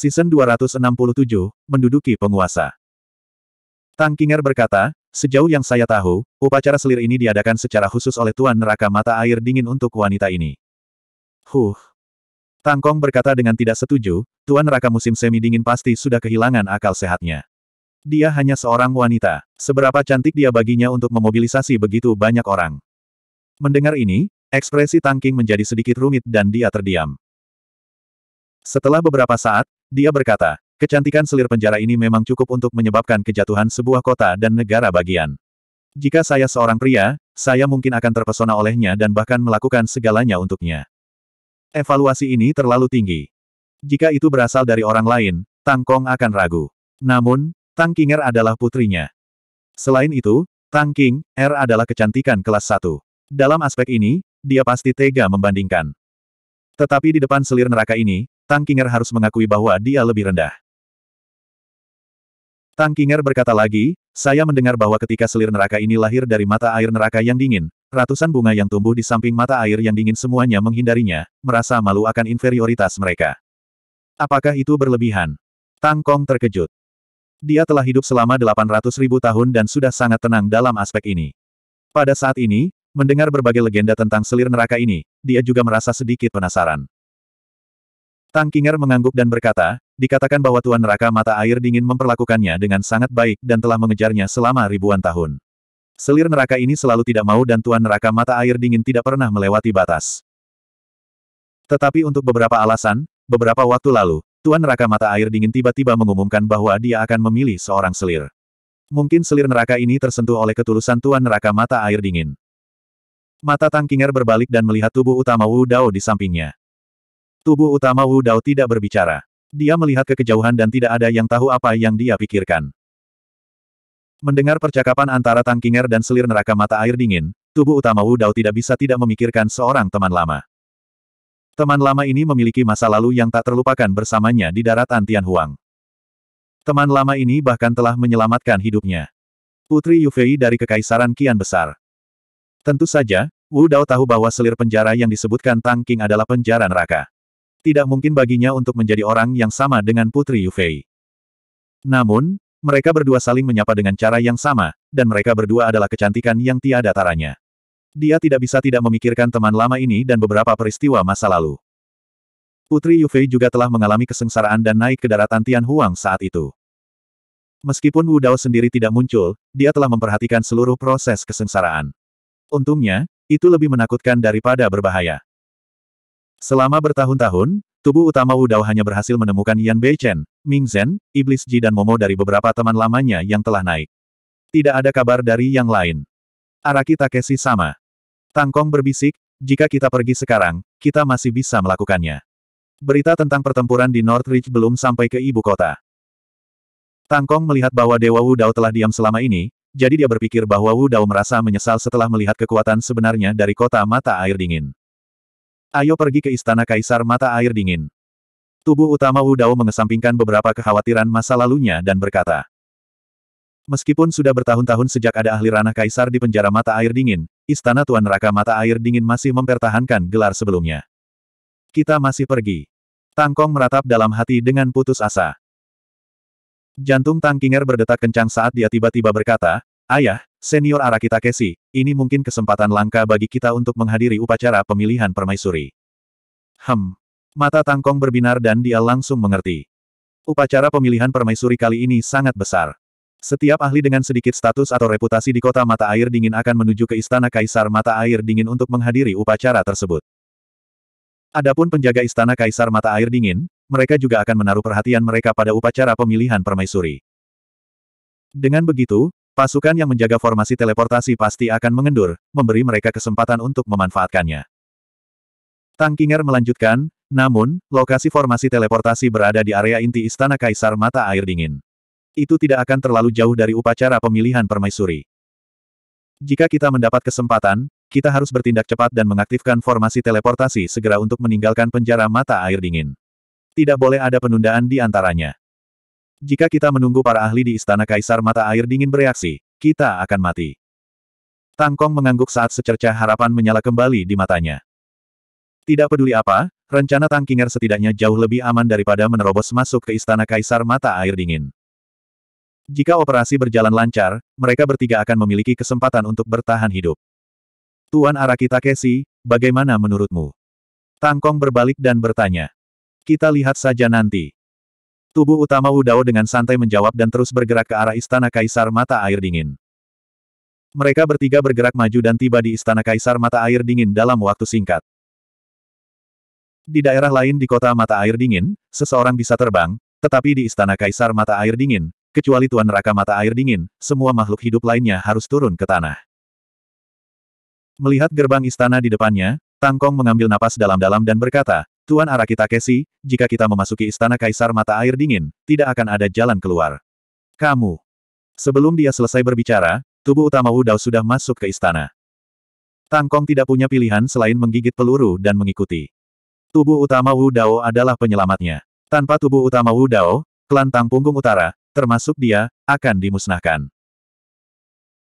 Season 267, Menduduki Penguasa. Tang Kinger berkata, sejauh yang saya tahu, upacara selir ini diadakan secara khusus oleh Tuan Neraka Mata Air Dingin untuk wanita ini. Huh. Tang Kong berkata dengan tidak setuju, Tuan Neraka Musim Semi Dingin pasti sudah kehilangan akal sehatnya. Dia hanya seorang wanita. Seberapa cantik dia baginya untuk memobilisasi begitu banyak orang. Mendengar ini, ekspresi Tang King menjadi sedikit rumit dan dia terdiam. Setelah beberapa saat, dia berkata, kecantikan selir penjara ini memang cukup untuk menyebabkan kejatuhan sebuah kota dan negara bagian. Jika saya seorang pria, saya mungkin akan terpesona olehnya dan bahkan melakukan segalanya untuknya. Evaluasi ini terlalu tinggi. Jika itu berasal dari orang lain, Tang Kong akan ragu. Namun, Tang Kinger adalah putrinya. Selain itu, Tang King, R er adalah kecantikan kelas 1. Dalam aspek ini, dia pasti tega membandingkan. Tetapi di depan selir neraka ini, Tang Kinger harus mengakui bahwa dia lebih rendah. Tang Kinger berkata lagi, saya mendengar bahwa ketika selir neraka ini lahir dari mata air neraka yang dingin, ratusan bunga yang tumbuh di samping mata air yang dingin semuanya menghindarinya, merasa malu akan inferioritas mereka. Apakah itu berlebihan? Tang Kong terkejut. Dia telah hidup selama 800 ribu tahun dan sudah sangat tenang dalam aspek ini. Pada saat ini, mendengar berbagai legenda tentang selir neraka ini, dia juga merasa sedikit penasaran. Tang Kinger mengangguk dan berkata, dikatakan bahwa Tuan Neraka Mata Air Dingin memperlakukannya dengan sangat baik dan telah mengejarnya selama ribuan tahun. Selir neraka ini selalu tidak mau dan Tuan Neraka Mata Air Dingin tidak pernah melewati batas. Tetapi untuk beberapa alasan, beberapa waktu lalu, Tuan Neraka Mata Air Dingin tiba-tiba mengumumkan bahwa dia akan memilih seorang selir. Mungkin selir neraka ini tersentuh oleh ketulusan Tuan Neraka Mata Air Dingin. Mata Tangkinger berbalik dan melihat tubuh utama Wu Dao di sampingnya. Tubuh utama Wu Dao tidak berbicara. Dia melihat ke kejauhan dan tidak ada yang tahu apa yang dia pikirkan. Mendengar percakapan antara Tang Kinger dan selir neraka mata air dingin, tubuh utama Wu Dao tidak bisa tidak memikirkan seorang teman lama. Teman lama ini memiliki masa lalu yang tak terlupakan bersamanya di daratan Tianhuang. Teman lama ini bahkan telah menyelamatkan hidupnya. Putri Yufei dari Kekaisaran Kian Besar. Tentu saja, Wu Dao tahu bahwa selir penjara yang disebutkan Tang King adalah penjara neraka. Tidak mungkin baginya untuk menjadi orang yang sama dengan Putri Yufei. Namun, mereka berdua saling menyapa dengan cara yang sama, dan mereka berdua adalah kecantikan yang tiada taranya. Dia tidak bisa tidak memikirkan teman lama ini dan beberapa peristiwa masa lalu. Putri Yufei juga telah mengalami kesengsaraan dan naik ke daratan Tian Huang saat itu. Meskipun Wu Dao sendiri tidak muncul, dia telah memperhatikan seluruh proses kesengsaraan. Untungnya, itu lebih menakutkan daripada berbahaya. Selama bertahun-tahun, tubuh utama Wu Dao hanya berhasil menemukan Yan Beichen, Ming Zhen, Iblis Ji dan Momo dari beberapa teman lamanya yang telah naik. Tidak ada kabar dari yang lain. Araki Takeshi sama. Tangkong berbisik, jika kita pergi sekarang, kita masih bisa melakukannya. Berita tentang pertempuran di Northridge belum sampai ke ibu kota. Tangkong melihat bahwa Dewa Wu Dao telah diam selama ini, jadi dia berpikir bahwa Wu Dao merasa menyesal setelah melihat kekuatan sebenarnya dari kota mata air dingin. Ayo pergi ke istana kaisar mata air dingin. Tubuh utama Wu Dao mengesampingkan beberapa kekhawatiran masa lalunya dan berkata. Meskipun sudah bertahun-tahun sejak ada ahli ranah kaisar di penjara mata air dingin, istana Tuan Raka mata air dingin masih mempertahankan gelar sebelumnya. Kita masih pergi. Tangkong meratap dalam hati dengan putus asa. Jantung Tangkinger berdetak kencang saat dia tiba-tiba berkata, Ayah, Senior arah kita Kesi, ini mungkin kesempatan langka bagi kita untuk menghadiri upacara pemilihan permaisuri. Hem. Mata Tangkong berbinar dan dia langsung mengerti. Upacara pemilihan permaisuri kali ini sangat besar. Setiap ahli dengan sedikit status atau reputasi di kota mata air dingin akan menuju ke istana kaisar mata air dingin untuk menghadiri upacara tersebut. Adapun penjaga istana kaisar mata air dingin, mereka juga akan menaruh perhatian mereka pada upacara pemilihan permaisuri. Dengan begitu, Pasukan yang menjaga formasi teleportasi pasti akan mengendur, memberi mereka kesempatan untuk memanfaatkannya. Tang Kinger melanjutkan, namun, lokasi formasi teleportasi berada di area inti Istana Kaisar Mata Air Dingin. Itu tidak akan terlalu jauh dari upacara pemilihan permaisuri. Jika kita mendapat kesempatan, kita harus bertindak cepat dan mengaktifkan formasi teleportasi segera untuk meninggalkan penjara mata air dingin. Tidak boleh ada penundaan di antaranya. Jika kita menunggu para ahli di Istana Kaisar mata air dingin bereaksi, kita akan mati. Tangkong mengangguk saat secerca harapan menyala kembali di matanya. Tidak peduli apa, rencana Tangkinger setidaknya jauh lebih aman daripada menerobos masuk ke Istana Kaisar mata air dingin. Jika operasi berjalan lancar, mereka bertiga akan memiliki kesempatan untuk bertahan hidup. Tuan Araki Takeshi, bagaimana menurutmu? Tangkong berbalik dan bertanya. Kita lihat saja nanti. Tubuh utama Udao dengan santai menjawab dan terus bergerak ke arah Istana Kaisar Mata Air Dingin. Mereka bertiga bergerak maju dan tiba di Istana Kaisar Mata Air Dingin dalam waktu singkat. Di daerah lain di kota Mata Air Dingin, seseorang bisa terbang, tetapi di Istana Kaisar Mata Air Dingin, kecuali Tuan Raka Mata Air Dingin, semua makhluk hidup lainnya harus turun ke tanah. Melihat gerbang istana di depannya, Tangkong mengambil napas dalam-dalam dan berkata, Tuan Arakita Kesi, jika kita memasuki istana Kaisar Mata Air Dingin, tidak akan ada jalan keluar. Kamu. Sebelum dia selesai berbicara, tubuh utama Wu Dao sudah masuk ke istana. Tangkong tidak punya pilihan selain menggigit peluru dan mengikuti. Tubuh utama Wu Dao adalah penyelamatnya. Tanpa tubuh utama Wu Dao, klan Tang Punggung Utara, termasuk dia, akan dimusnahkan.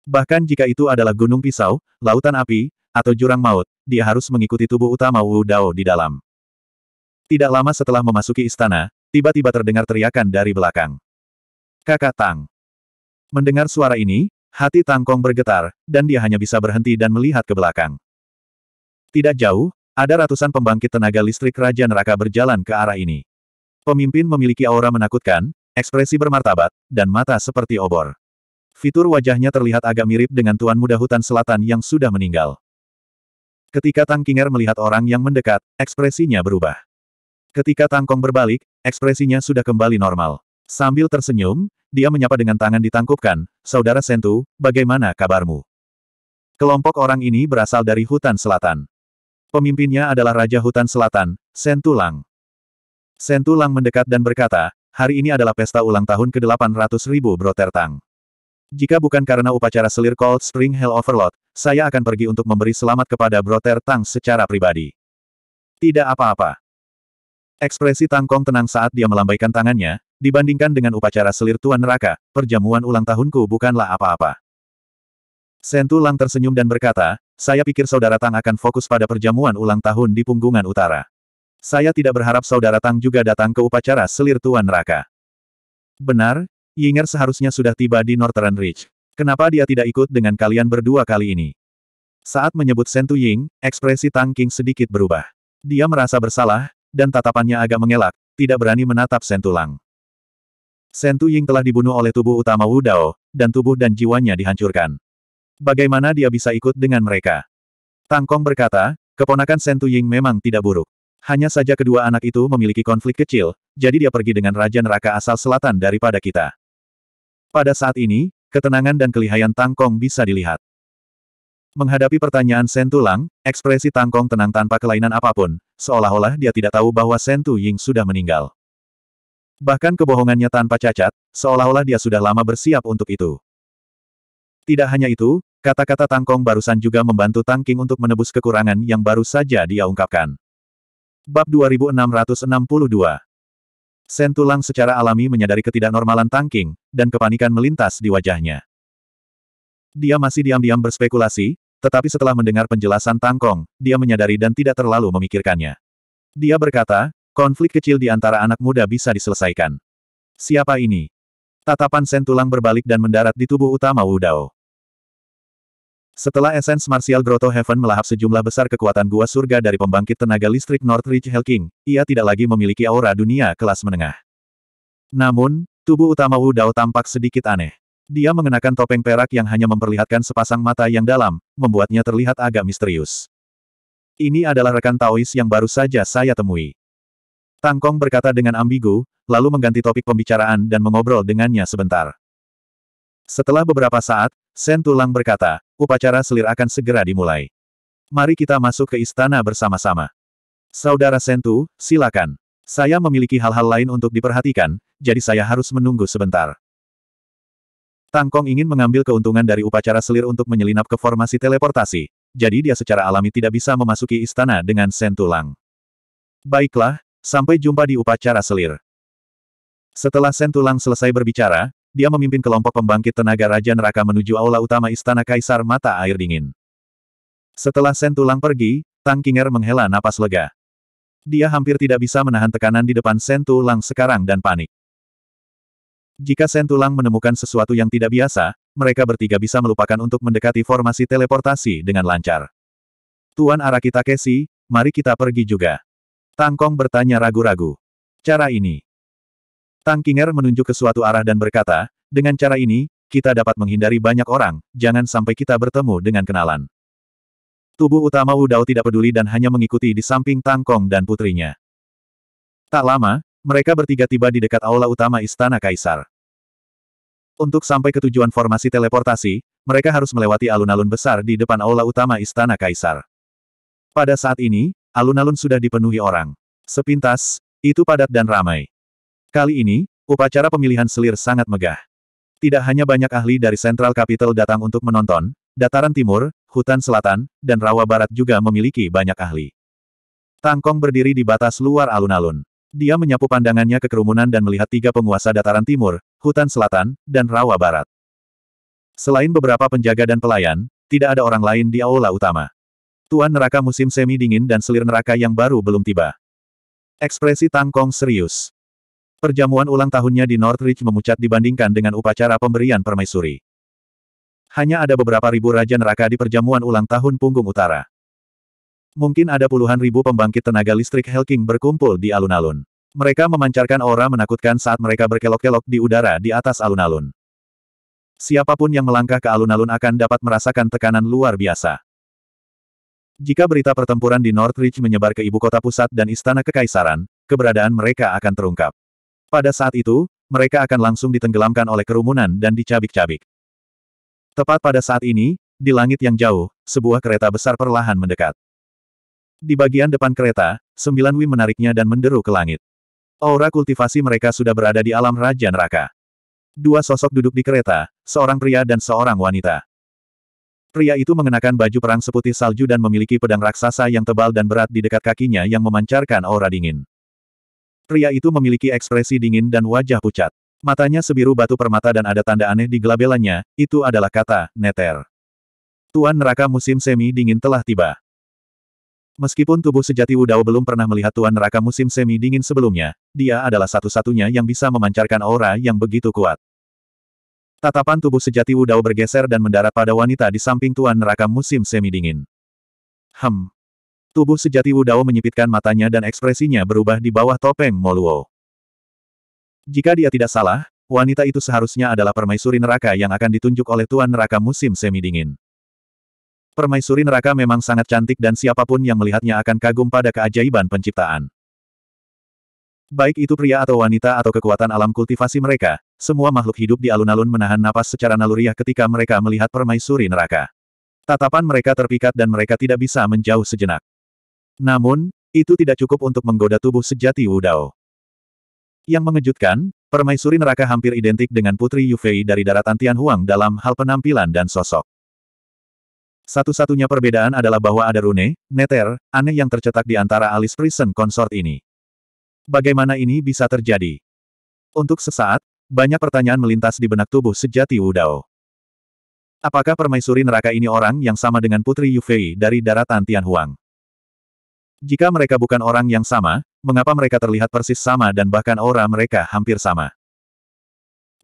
Bahkan jika itu adalah gunung pisau, lautan api, atau jurang maut, dia harus mengikuti tubuh utama Wu Dao di dalam. Tidak lama setelah memasuki istana, tiba-tiba terdengar teriakan dari belakang. Kakak Tang. Mendengar suara ini, hati Tangkong bergetar, dan dia hanya bisa berhenti dan melihat ke belakang. Tidak jauh, ada ratusan pembangkit tenaga listrik Raja Neraka berjalan ke arah ini. Pemimpin memiliki aura menakutkan, ekspresi bermartabat, dan mata seperti obor. Fitur wajahnya terlihat agak mirip dengan Tuan Muda Hutan Selatan yang sudah meninggal. Ketika Tang Kinger melihat orang yang mendekat, ekspresinya berubah. Ketika Tangkong berbalik, ekspresinya sudah kembali normal. Sambil tersenyum, dia menyapa dengan tangan ditangkupkan, Saudara Sentu, bagaimana kabarmu? Kelompok orang ini berasal dari hutan selatan. Pemimpinnya adalah Raja Hutan Selatan, Sentu Lang. Sentu Lang mendekat dan berkata, hari ini adalah pesta ulang tahun ke-800 ribu Broter Tang. Jika bukan karena upacara selir Cold Spring Hell Overload, saya akan pergi untuk memberi selamat kepada Broter Tang secara pribadi. Tidak apa-apa. Ekspresi Tangkong tenang saat dia melambaikan tangannya, dibandingkan dengan upacara selir Tuan Neraka, perjamuan ulang tahunku bukanlah apa-apa. Sentu Lang tersenyum dan berkata, saya pikir saudara Tang akan fokus pada perjamuan ulang tahun di punggungan utara. Saya tidak berharap saudara Tang juga datang ke upacara selir Tuan Neraka. Benar, Yinger seharusnya sudah tiba di Northern Ridge. Kenapa dia tidak ikut dengan kalian berdua kali ini? Saat menyebut Sentu Ying, ekspresi Tang King sedikit berubah. Dia merasa bersalah, dan tatapannya agak mengelak, tidak berani menatap Sentulang. Sentu Ying telah dibunuh oleh tubuh utama Wu Dao, dan tubuh dan jiwanya dihancurkan. Bagaimana dia bisa ikut dengan mereka? Tangkong berkata, keponakan Sentu Ying memang tidak buruk. Hanya saja kedua anak itu memiliki konflik kecil, jadi dia pergi dengan Raja Neraka asal selatan daripada kita. Pada saat ini, ketenangan dan kelihayan Tangkong bisa dilihat. Menghadapi pertanyaan Sentulang, Lang, ekspresi Tangkong tenang tanpa kelainan apapun, seolah-olah dia tidak tahu bahwa Sentu Ying sudah meninggal. Bahkan kebohongannya tanpa cacat, seolah-olah dia sudah lama bersiap untuk itu. Tidak hanya itu, kata-kata Tangkong barusan juga membantu Tangking untuk menebus kekurangan yang baru saja dia ungkapkan. Bab 2662 Sentulang secara alami menyadari ketidaknormalan Tangking, dan kepanikan melintas di wajahnya. Dia masih diam-diam berspekulasi, tetapi setelah mendengar penjelasan Tangkong, dia menyadari dan tidak terlalu memikirkannya. Dia berkata, konflik kecil di antara anak muda bisa diselesaikan. Siapa ini? Tatapan Sen Tulang berbalik dan mendarat di tubuh utama Wu Dao. Setelah esens Martial Grotto Heaven melahap sejumlah besar kekuatan gua surga dari pembangkit tenaga listrik Northridge Hellking, ia tidak lagi memiliki aura dunia kelas menengah. Namun, tubuh utama Wu Dao tampak sedikit aneh. Dia mengenakan topeng perak yang hanya memperlihatkan sepasang mata yang dalam, membuatnya terlihat agak misterius. Ini adalah rekan Taois yang baru saja saya temui. Tangkong berkata dengan ambigu, lalu mengganti topik pembicaraan dan mengobrol dengannya sebentar. Setelah beberapa saat, Sen Tulang berkata, upacara selir akan segera dimulai. Mari kita masuk ke istana bersama-sama. Saudara Sentu, silakan. Saya memiliki hal-hal lain untuk diperhatikan, jadi saya harus menunggu sebentar. Tang Kong ingin mengambil keuntungan dari upacara selir untuk menyelinap ke formasi teleportasi, jadi dia secara alami tidak bisa memasuki istana dengan sen tulang. Baiklah, sampai jumpa di upacara selir. Setelah sen tulang selesai berbicara, dia memimpin kelompok pembangkit tenaga Raja Neraka menuju aula utama Istana Kaisar Mata Air Dingin. Setelah sen tulang pergi, Tang Kinger menghela napas lega. Dia hampir tidak bisa menahan tekanan di depan sen tulang sekarang dan panik. Jika Sen Tulang menemukan sesuatu yang tidak biasa, mereka bertiga bisa melupakan untuk mendekati formasi teleportasi dengan lancar. Tuan Araki Takeshi, mari kita pergi juga. Tangkong bertanya ragu-ragu. Cara ini. Tang Kinger menunjuk ke suatu arah dan berkata, dengan cara ini, kita dapat menghindari banyak orang, jangan sampai kita bertemu dengan kenalan. Tubuh utama Dao tidak peduli dan hanya mengikuti di samping Tangkong dan putrinya. Tak lama, mereka bertiga tiba di dekat aula utama Istana Kaisar. Untuk sampai ke tujuan formasi teleportasi, mereka harus melewati alun-alun besar di depan aula utama Istana Kaisar. Pada saat ini, alun-alun sudah dipenuhi orang. Sepintas, itu padat dan ramai. Kali ini, upacara pemilihan selir sangat megah. Tidak hanya banyak ahli dari Central Capital datang untuk menonton, dataran timur, hutan selatan, dan rawa barat juga memiliki banyak ahli. Tangkong berdiri di batas luar alun-alun. Dia menyapu pandangannya ke kerumunan dan melihat tiga penguasa dataran timur, hutan selatan, dan rawa barat. Selain beberapa penjaga dan pelayan, tidak ada orang lain di aula utama. Tuan neraka musim semi dingin dan selir neraka yang baru belum tiba. Ekspresi Tangkong serius. Perjamuan ulang tahunnya di Northridge memucat dibandingkan dengan upacara pemberian permaisuri. Hanya ada beberapa ribu raja neraka di perjamuan ulang tahun punggung utara. Mungkin ada puluhan ribu pembangkit tenaga listrik Helking berkumpul di alun-alun. Mereka memancarkan aura menakutkan saat mereka berkelok-kelok di udara di atas alun-alun. Siapapun yang melangkah ke alun-alun akan dapat merasakan tekanan luar biasa. Jika berita pertempuran di Northridge menyebar ke ibu kota pusat dan istana kekaisaran, keberadaan mereka akan terungkap. Pada saat itu, mereka akan langsung ditenggelamkan oleh kerumunan dan dicabik-cabik. Tepat pada saat ini, di langit yang jauh, sebuah kereta besar perlahan mendekat. Di bagian depan kereta, sembilan Wi menariknya dan menderu ke langit. Aura kultivasi mereka sudah berada di alam Raja Neraka. Dua sosok duduk di kereta, seorang pria dan seorang wanita. Pria itu mengenakan baju perang seputih salju dan memiliki pedang raksasa yang tebal dan berat di dekat kakinya yang memancarkan aura dingin. Pria itu memiliki ekspresi dingin dan wajah pucat. Matanya sebiru batu permata dan ada tanda aneh di gelabelannya, itu adalah kata, neter. Tuan neraka musim semi dingin telah tiba. Meskipun tubuh sejati Wudao belum pernah melihat Tuan Neraka musim semi dingin sebelumnya, dia adalah satu-satunya yang bisa memancarkan aura yang begitu kuat. Tatapan tubuh sejati Wudao bergeser dan mendarat pada wanita di samping Tuan Neraka musim semi dingin. Hem. Tubuh sejati Wudao menyipitkan matanya dan ekspresinya berubah di bawah topeng Moluo. Jika dia tidak salah, wanita itu seharusnya adalah permaisuri neraka yang akan ditunjuk oleh Tuan Neraka musim semi dingin. Permaisuri neraka memang sangat cantik dan siapapun yang melihatnya akan kagum pada keajaiban penciptaan. Baik itu pria atau wanita atau kekuatan alam kultivasi mereka, semua makhluk hidup di alun-alun menahan napas secara naluriah ketika mereka melihat permaisuri neraka. Tatapan mereka terpikat dan mereka tidak bisa menjauh sejenak. Namun, itu tidak cukup untuk menggoda tubuh sejati Wudao. Yang mengejutkan, permaisuri neraka hampir identik dengan Putri Yufei dari daratan Tianhuang dalam hal penampilan dan sosok. Satu-satunya perbedaan adalah bahwa ada rune, neter, aneh yang tercetak di antara alis prison consort ini. Bagaimana ini bisa terjadi? Untuk sesaat, banyak pertanyaan melintas di benak tubuh sejati Wudao. Apakah permaisuri neraka ini orang yang sama dengan Putri Yufei dari daratan Tianhuang? Jika mereka bukan orang yang sama, mengapa mereka terlihat persis sama dan bahkan aura mereka hampir sama?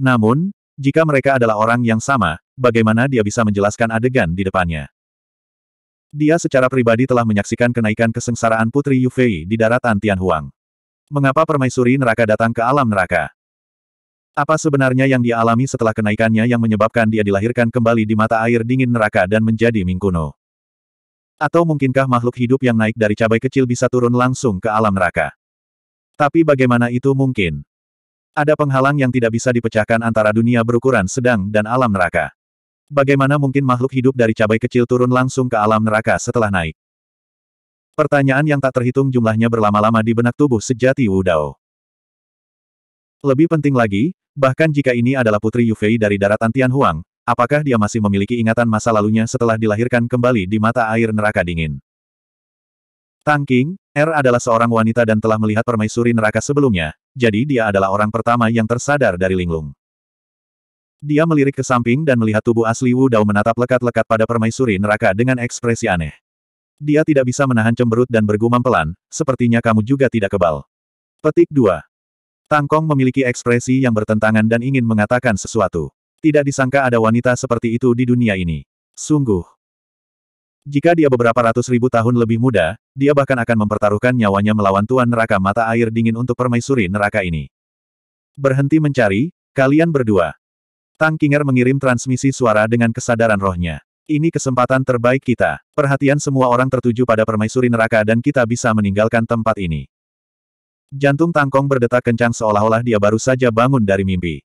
Namun, jika mereka adalah orang yang sama, bagaimana dia bisa menjelaskan adegan di depannya? Dia secara pribadi telah menyaksikan kenaikan kesengsaraan Putri Yufei di daratan Tianhuang. Mengapa permaisuri neraka datang ke alam neraka? Apa sebenarnya yang dia alami setelah kenaikannya yang menyebabkan dia dilahirkan kembali di mata air dingin neraka dan menjadi Mingkuno? Atau mungkinkah makhluk hidup yang naik dari cabai kecil bisa turun langsung ke alam neraka? Tapi bagaimana itu mungkin? Ada penghalang yang tidak bisa dipecahkan antara dunia berukuran sedang dan alam neraka. Bagaimana mungkin makhluk hidup dari cabai kecil turun langsung ke alam neraka setelah naik? Pertanyaan yang tak terhitung jumlahnya berlama-lama di benak tubuh sejati Wu Dao. Lebih penting lagi, bahkan jika ini adalah putri Yufei dari daratan Tianhuang, apakah dia masih memiliki ingatan masa lalunya setelah dilahirkan kembali di mata air neraka dingin? Tang Tangking, Er adalah seorang wanita dan telah melihat permaisuri neraka sebelumnya, jadi dia adalah orang pertama yang tersadar dari linglung. Dia melirik ke samping dan melihat tubuh asli Wu Dao menatap lekat-lekat pada permaisuri neraka dengan ekspresi aneh. Dia tidak bisa menahan cemberut dan bergumam pelan, sepertinya kamu juga tidak kebal. Petik 2. Tangkong memiliki ekspresi yang bertentangan dan ingin mengatakan sesuatu. Tidak disangka ada wanita seperti itu di dunia ini. Sungguh. Jika dia beberapa ratus ribu tahun lebih muda, dia bahkan akan mempertaruhkan nyawanya melawan Tuan Neraka Mata Air Dingin untuk permaisuri neraka ini. Berhenti mencari, kalian berdua, Tang Kinger mengirim transmisi suara dengan kesadaran rohnya. Ini kesempatan terbaik kita. Perhatian semua orang tertuju pada permaisuri neraka dan kita bisa meninggalkan tempat ini. Jantung Tangkong berdetak kencang seolah-olah dia baru saja bangun dari mimpi.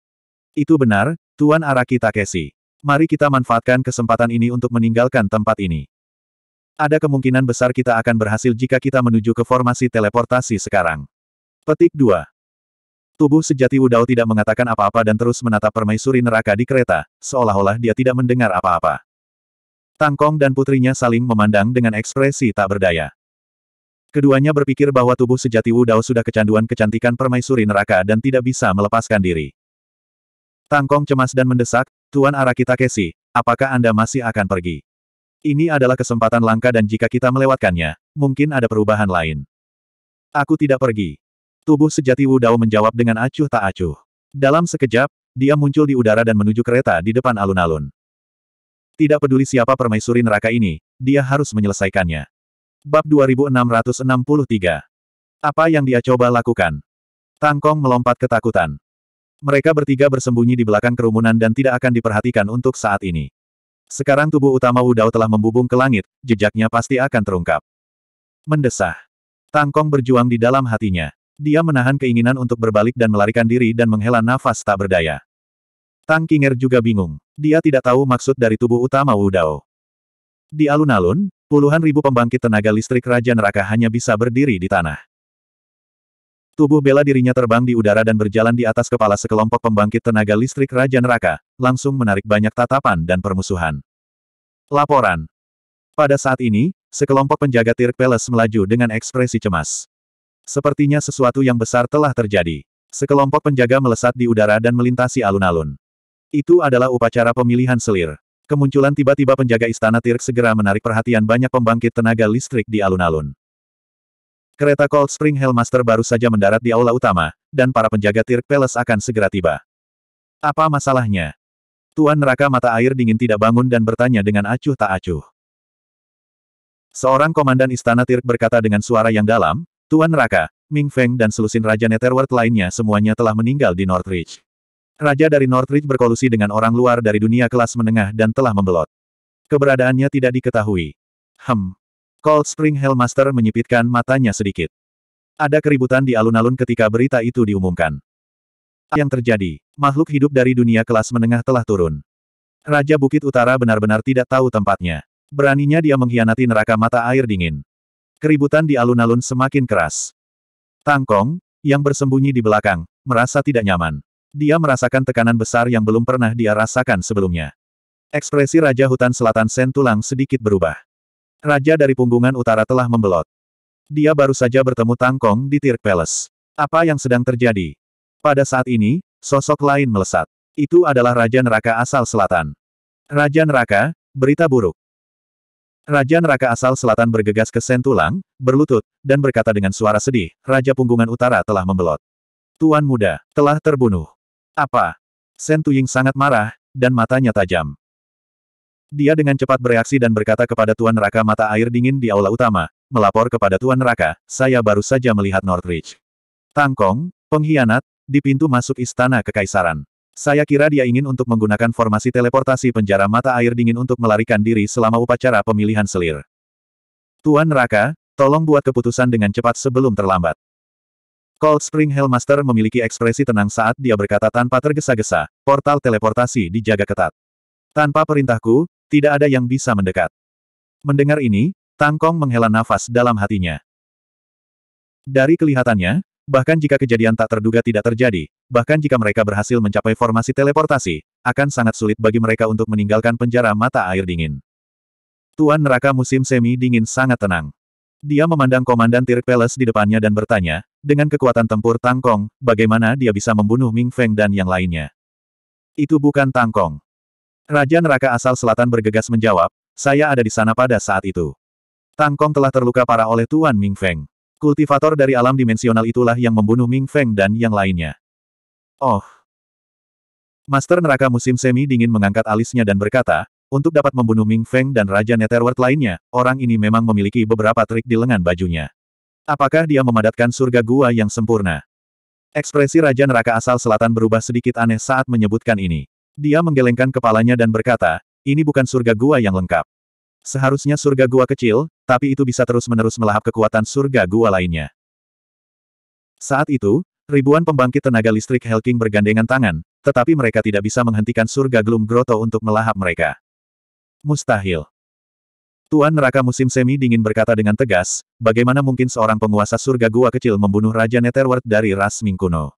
Itu benar, Tuan Araki Takeshi. Mari kita manfaatkan kesempatan ini untuk meninggalkan tempat ini. Ada kemungkinan besar kita akan berhasil jika kita menuju ke formasi teleportasi sekarang. Petik 2. Tubuh sejati Wudao tidak mengatakan apa-apa dan terus menatap permaisuri neraka di kereta, seolah-olah dia tidak mendengar apa-apa. Tangkong dan putrinya saling memandang dengan ekspresi tak berdaya. Keduanya berpikir bahwa tubuh sejati Wudao sudah kecanduan kecantikan permaisuri neraka dan tidak bisa melepaskan diri. Tangkong cemas dan mendesak, Tuan Araki Takeshi, apakah Anda masih akan pergi? Ini adalah kesempatan langka dan jika kita melewatkannya, mungkin ada perubahan lain. Aku tidak pergi. Tubuh sejati Wu Dao menjawab dengan acuh tak acuh. Dalam sekejap, dia muncul di udara dan menuju kereta di depan alun-alun. Tidak peduli siapa permaisuri neraka ini, dia harus menyelesaikannya. Bab 2663 Apa yang dia coba lakukan? Tangkong melompat ketakutan. Mereka bertiga bersembunyi di belakang kerumunan dan tidak akan diperhatikan untuk saat ini. Sekarang tubuh utama Wu Dao telah membubung ke langit, jejaknya pasti akan terungkap. Mendesah. Tangkong berjuang di dalam hatinya. Dia menahan keinginan untuk berbalik dan melarikan diri dan menghela nafas tak berdaya. Tang Kinger juga bingung. Dia tidak tahu maksud dari tubuh utama Wu Dao. Di alun-alun, puluhan ribu pembangkit tenaga listrik Raja Neraka hanya bisa berdiri di tanah. Tubuh bela dirinya terbang di udara dan berjalan di atas kepala sekelompok pembangkit tenaga listrik Raja Neraka, langsung menarik banyak tatapan dan permusuhan. Laporan Pada saat ini, sekelompok penjaga Tirk Palace melaju dengan ekspresi cemas. Sepertinya sesuatu yang besar telah terjadi. Sekelompok penjaga melesat di udara dan melintasi alun-alun. Itu adalah upacara pemilihan selir. Kemunculan tiba-tiba penjaga istana Tirk segera menarik perhatian banyak pembangkit tenaga listrik di alun-alun. Kereta Cold Spring Hellmaster baru saja mendarat di aula utama, dan para penjaga Tirk Palace akan segera tiba. Apa masalahnya? Tuan neraka mata air dingin tidak bangun dan bertanya dengan acuh tak acuh. Seorang komandan istana Tirk berkata dengan suara yang dalam, Tuan Raka, Ming Feng dan selusin Raja Netherworld lainnya semuanya telah meninggal di Northridge. Raja dari Northridge berkolusi dengan orang luar dari dunia kelas menengah dan telah membelot. Keberadaannya tidak diketahui. Hem. Cold Spring Hellmaster menyipitkan matanya sedikit. Ada keributan di alun-alun ketika berita itu diumumkan. Yang terjadi, makhluk hidup dari dunia kelas menengah telah turun. Raja Bukit Utara benar-benar tidak tahu tempatnya. Beraninya dia mengkhianati neraka mata air dingin. Keributan di alun-alun semakin keras. Tangkong, yang bersembunyi di belakang, merasa tidak nyaman. Dia merasakan tekanan besar yang belum pernah dia rasakan sebelumnya. Ekspresi Raja Hutan Selatan Sen Tulang sedikit berubah. Raja dari punggungan utara telah membelot. Dia baru saja bertemu Tangkong di Tirk Palace. Apa yang sedang terjadi? Pada saat ini, sosok lain melesat. Itu adalah Raja Neraka asal selatan. Raja Neraka, berita buruk. Raja neraka asal selatan bergegas ke Sentulang, berlutut, dan berkata dengan suara sedih, Raja Punggungan Utara telah membelot. Tuan muda, telah terbunuh. Apa? Sentuying sangat marah, dan matanya tajam. Dia dengan cepat bereaksi dan berkata kepada Tuan Neraka mata air dingin di aula utama, melapor kepada Tuan Neraka, saya baru saja melihat Northridge. Tangkong, pengkhianat, di pintu masuk istana kekaisaran. Saya kira dia ingin untuk menggunakan formasi teleportasi penjara mata air dingin untuk melarikan diri selama upacara pemilihan selir. Tuan Raka, tolong buat keputusan dengan cepat sebelum terlambat. Cold Spring Hellmaster memiliki ekspresi tenang saat dia berkata tanpa tergesa-gesa, portal teleportasi dijaga ketat. Tanpa perintahku, tidak ada yang bisa mendekat. Mendengar ini, Tangkong menghela nafas dalam hatinya. Dari kelihatannya, Bahkan jika kejadian tak terduga tidak terjadi, bahkan jika mereka berhasil mencapai formasi teleportasi, akan sangat sulit bagi mereka untuk meninggalkan penjara mata air dingin. Tuan neraka musim semi dingin sangat tenang. Dia memandang Komandan Tirk Peles di depannya dan bertanya, dengan kekuatan tempur Tangkong, bagaimana dia bisa membunuh Ming Feng dan yang lainnya? Itu bukan Tangkong. Raja neraka asal selatan bergegas menjawab, saya ada di sana pada saat itu. Tangkong telah terluka parah oleh Tuan Ming Feng. Kultivator dari alam dimensional itulah yang membunuh Ming Feng dan yang lainnya. Oh. Master neraka musim semi dingin mengangkat alisnya dan berkata, untuk dapat membunuh Ming Feng dan Raja Netherworld lainnya, orang ini memang memiliki beberapa trik di lengan bajunya. Apakah dia memadatkan surga gua yang sempurna? Ekspresi Raja Neraka asal selatan berubah sedikit aneh saat menyebutkan ini. Dia menggelengkan kepalanya dan berkata, ini bukan surga gua yang lengkap. Seharusnya surga gua kecil, tapi itu bisa terus-menerus melahap kekuatan surga gua lainnya. Saat itu, ribuan pembangkit tenaga listrik Helking bergandengan tangan, tetapi mereka tidak bisa menghentikan surga Gloom Grotto untuk melahap mereka. Mustahil. Tuan neraka musim semi dingin berkata dengan tegas, bagaimana mungkin seorang penguasa surga gua kecil membunuh Raja Netherworld dari ras Mingkuno.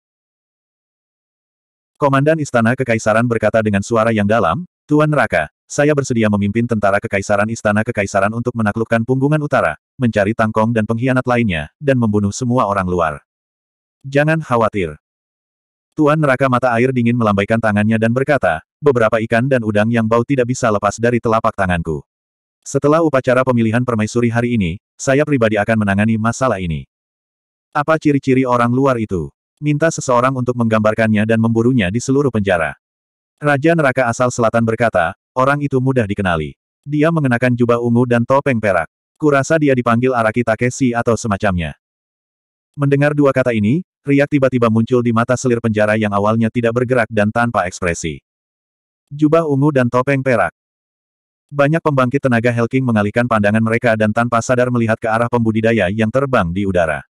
Komandan Istana Kekaisaran berkata dengan suara yang dalam, Tuan Neraka. Saya bersedia memimpin tentara kekaisaran Istana Kekaisaran untuk menaklukkan punggungan utara, mencari tangkong dan pengkhianat lainnya, dan membunuh semua orang luar. Jangan khawatir. Tuan neraka mata air dingin melambaikan tangannya dan berkata, beberapa ikan dan udang yang bau tidak bisa lepas dari telapak tanganku. Setelah upacara pemilihan permaisuri hari ini, saya pribadi akan menangani masalah ini. Apa ciri-ciri orang luar itu? Minta seseorang untuk menggambarkannya dan memburunya di seluruh penjara. Raja neraka asal selatan berkata, Orang itu mudah dikenali. Dia mengenakan jubah ungu dan topeng perak. Kurasa dia dipanggil Araki Takeshi atau semacamnya. Mendengar dua kata ini, riak tiba-tiba muncul di mata selir penjara yang awalnya tidak bergerak dan tanpa ekspresi. Jubah ungu dan topeng perak. Banyak pembangkit tenaga Helking mengalihkan pandangan mereka dan tanpa sadar melihat ke arah pembudidaya yang terbang di udara.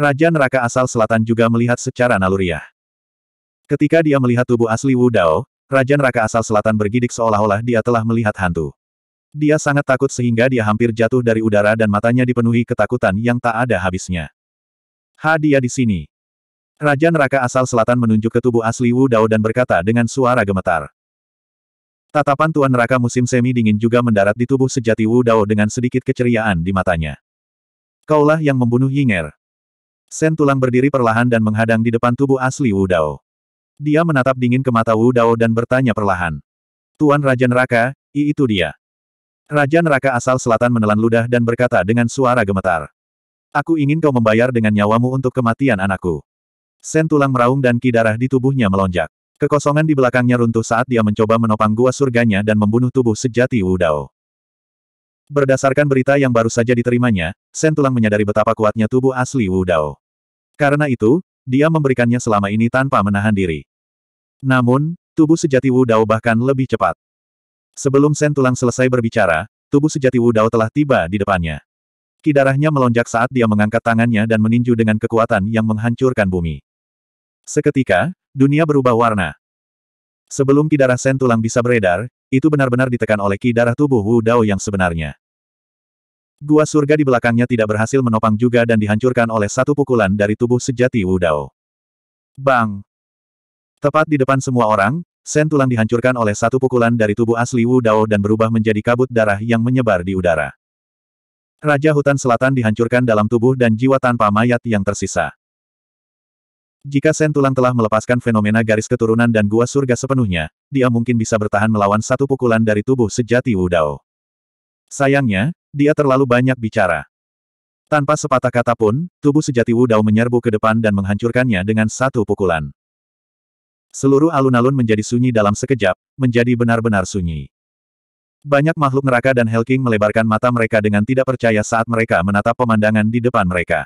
Raja neraka asal selatan juga melihat secara naluriah. Ketika dia melihat tubuh asli Wu Dao, Raja Neraka asal selatan bergidik seolah-olah dia telah melihat hantu. Dia sangat takut sehingga dia hampir jatuh dari udara dan matanya dipenuhi ketakutan yang tak ada habisnya. Hadiah di sini. Raja Neraka asal selatan menunjuk ke tubuh asli Wu Dao dan berkata dengan suara gemetar. Tatapan Tuan Neraka musim semi dingin juga mendarat di tubuh sejati Wu Dao dengan sedikit keceriaan di matanya. Kaulah yang membunuh Yinger. Sen tulang berdiri perlahan dan menghadang di depan tubuh asli Wu Dao. Dia menatap dingin ke mata Wu Dao dan bertanya perlahan. Tuan Raja Neraka, I itu dia. Raja Neraka asal selatan menelan ludah dan berkata dengan suara gemetar. Aku ingin kau membayar dengan nyawamu untuk kematian anakku. Sen tulang meraung dan ki darah di tubuhnya melonjak. Kekosongan di belakangnya runtuh saat dia mencoba menopang gua surganya dan membunuh tubuh sejati Wu Dao. Berdasarkan berita yang baru saja diterimanya, Sen Tulang menyadari betapa kuatnya tubuh asli Wu Dao. Karena itu, dia memberikannya selama ini tanpa menahan diri. Namun, tubuh sejati Wu Dao bahkan lebih cepat. Sebelum Sen Tulang selesai berbicara, tubuh sejati Wu Dao telah tiba di depannya. Kidarahnya melonjak saat dia mengangkat tangannya dan meninju dengan kekuatan yang menghancurkan bumi. Seketika, dunia berubah warna. Sebelum kidarah Sen Tulang bisa beredar, itu benar-benar ditekan oleh kidarah tubuh Wu Dao yang sebenarnya. Gua surga di belakangnya tidak berhasil menopang juga dan dihancurkan oleh satu pukulan dari tubuh sejati Wu Dao. Bang! Tepat di depan semua orang, sen tulang dihancurkan oleh satu pukulan dari tubuh asli Wu Dao dan berubah menjadi kabut darah yang menyebar di udara. Raja Hutan Selatan dihancurkan dalam tubuh dan jiwa tanpa mayat yang tersisa. Jika Sen Tulang telah melepaskan fenomena garis keturunan dan gua surga sepenuhnya, dia mungkin bisa bertahan melawan satu pukulan dari tubuh sejati Wu Dao. Sayangnya, dia terlalu banyak bicara. Tanpa sepatah kata pun, tubuh sejati Wu Dao menyerbu ke depan dan menghancurkannya dengan satu pukulan. Seluruh alun-alun menjadi sunyi dalam sekejap, menjadi benar-benar sunyi. Banyak makhluk neraka dan Helking melebarkan mata mereka dengan tidak percaya saat mereka menatap pemandangan di depan mereka.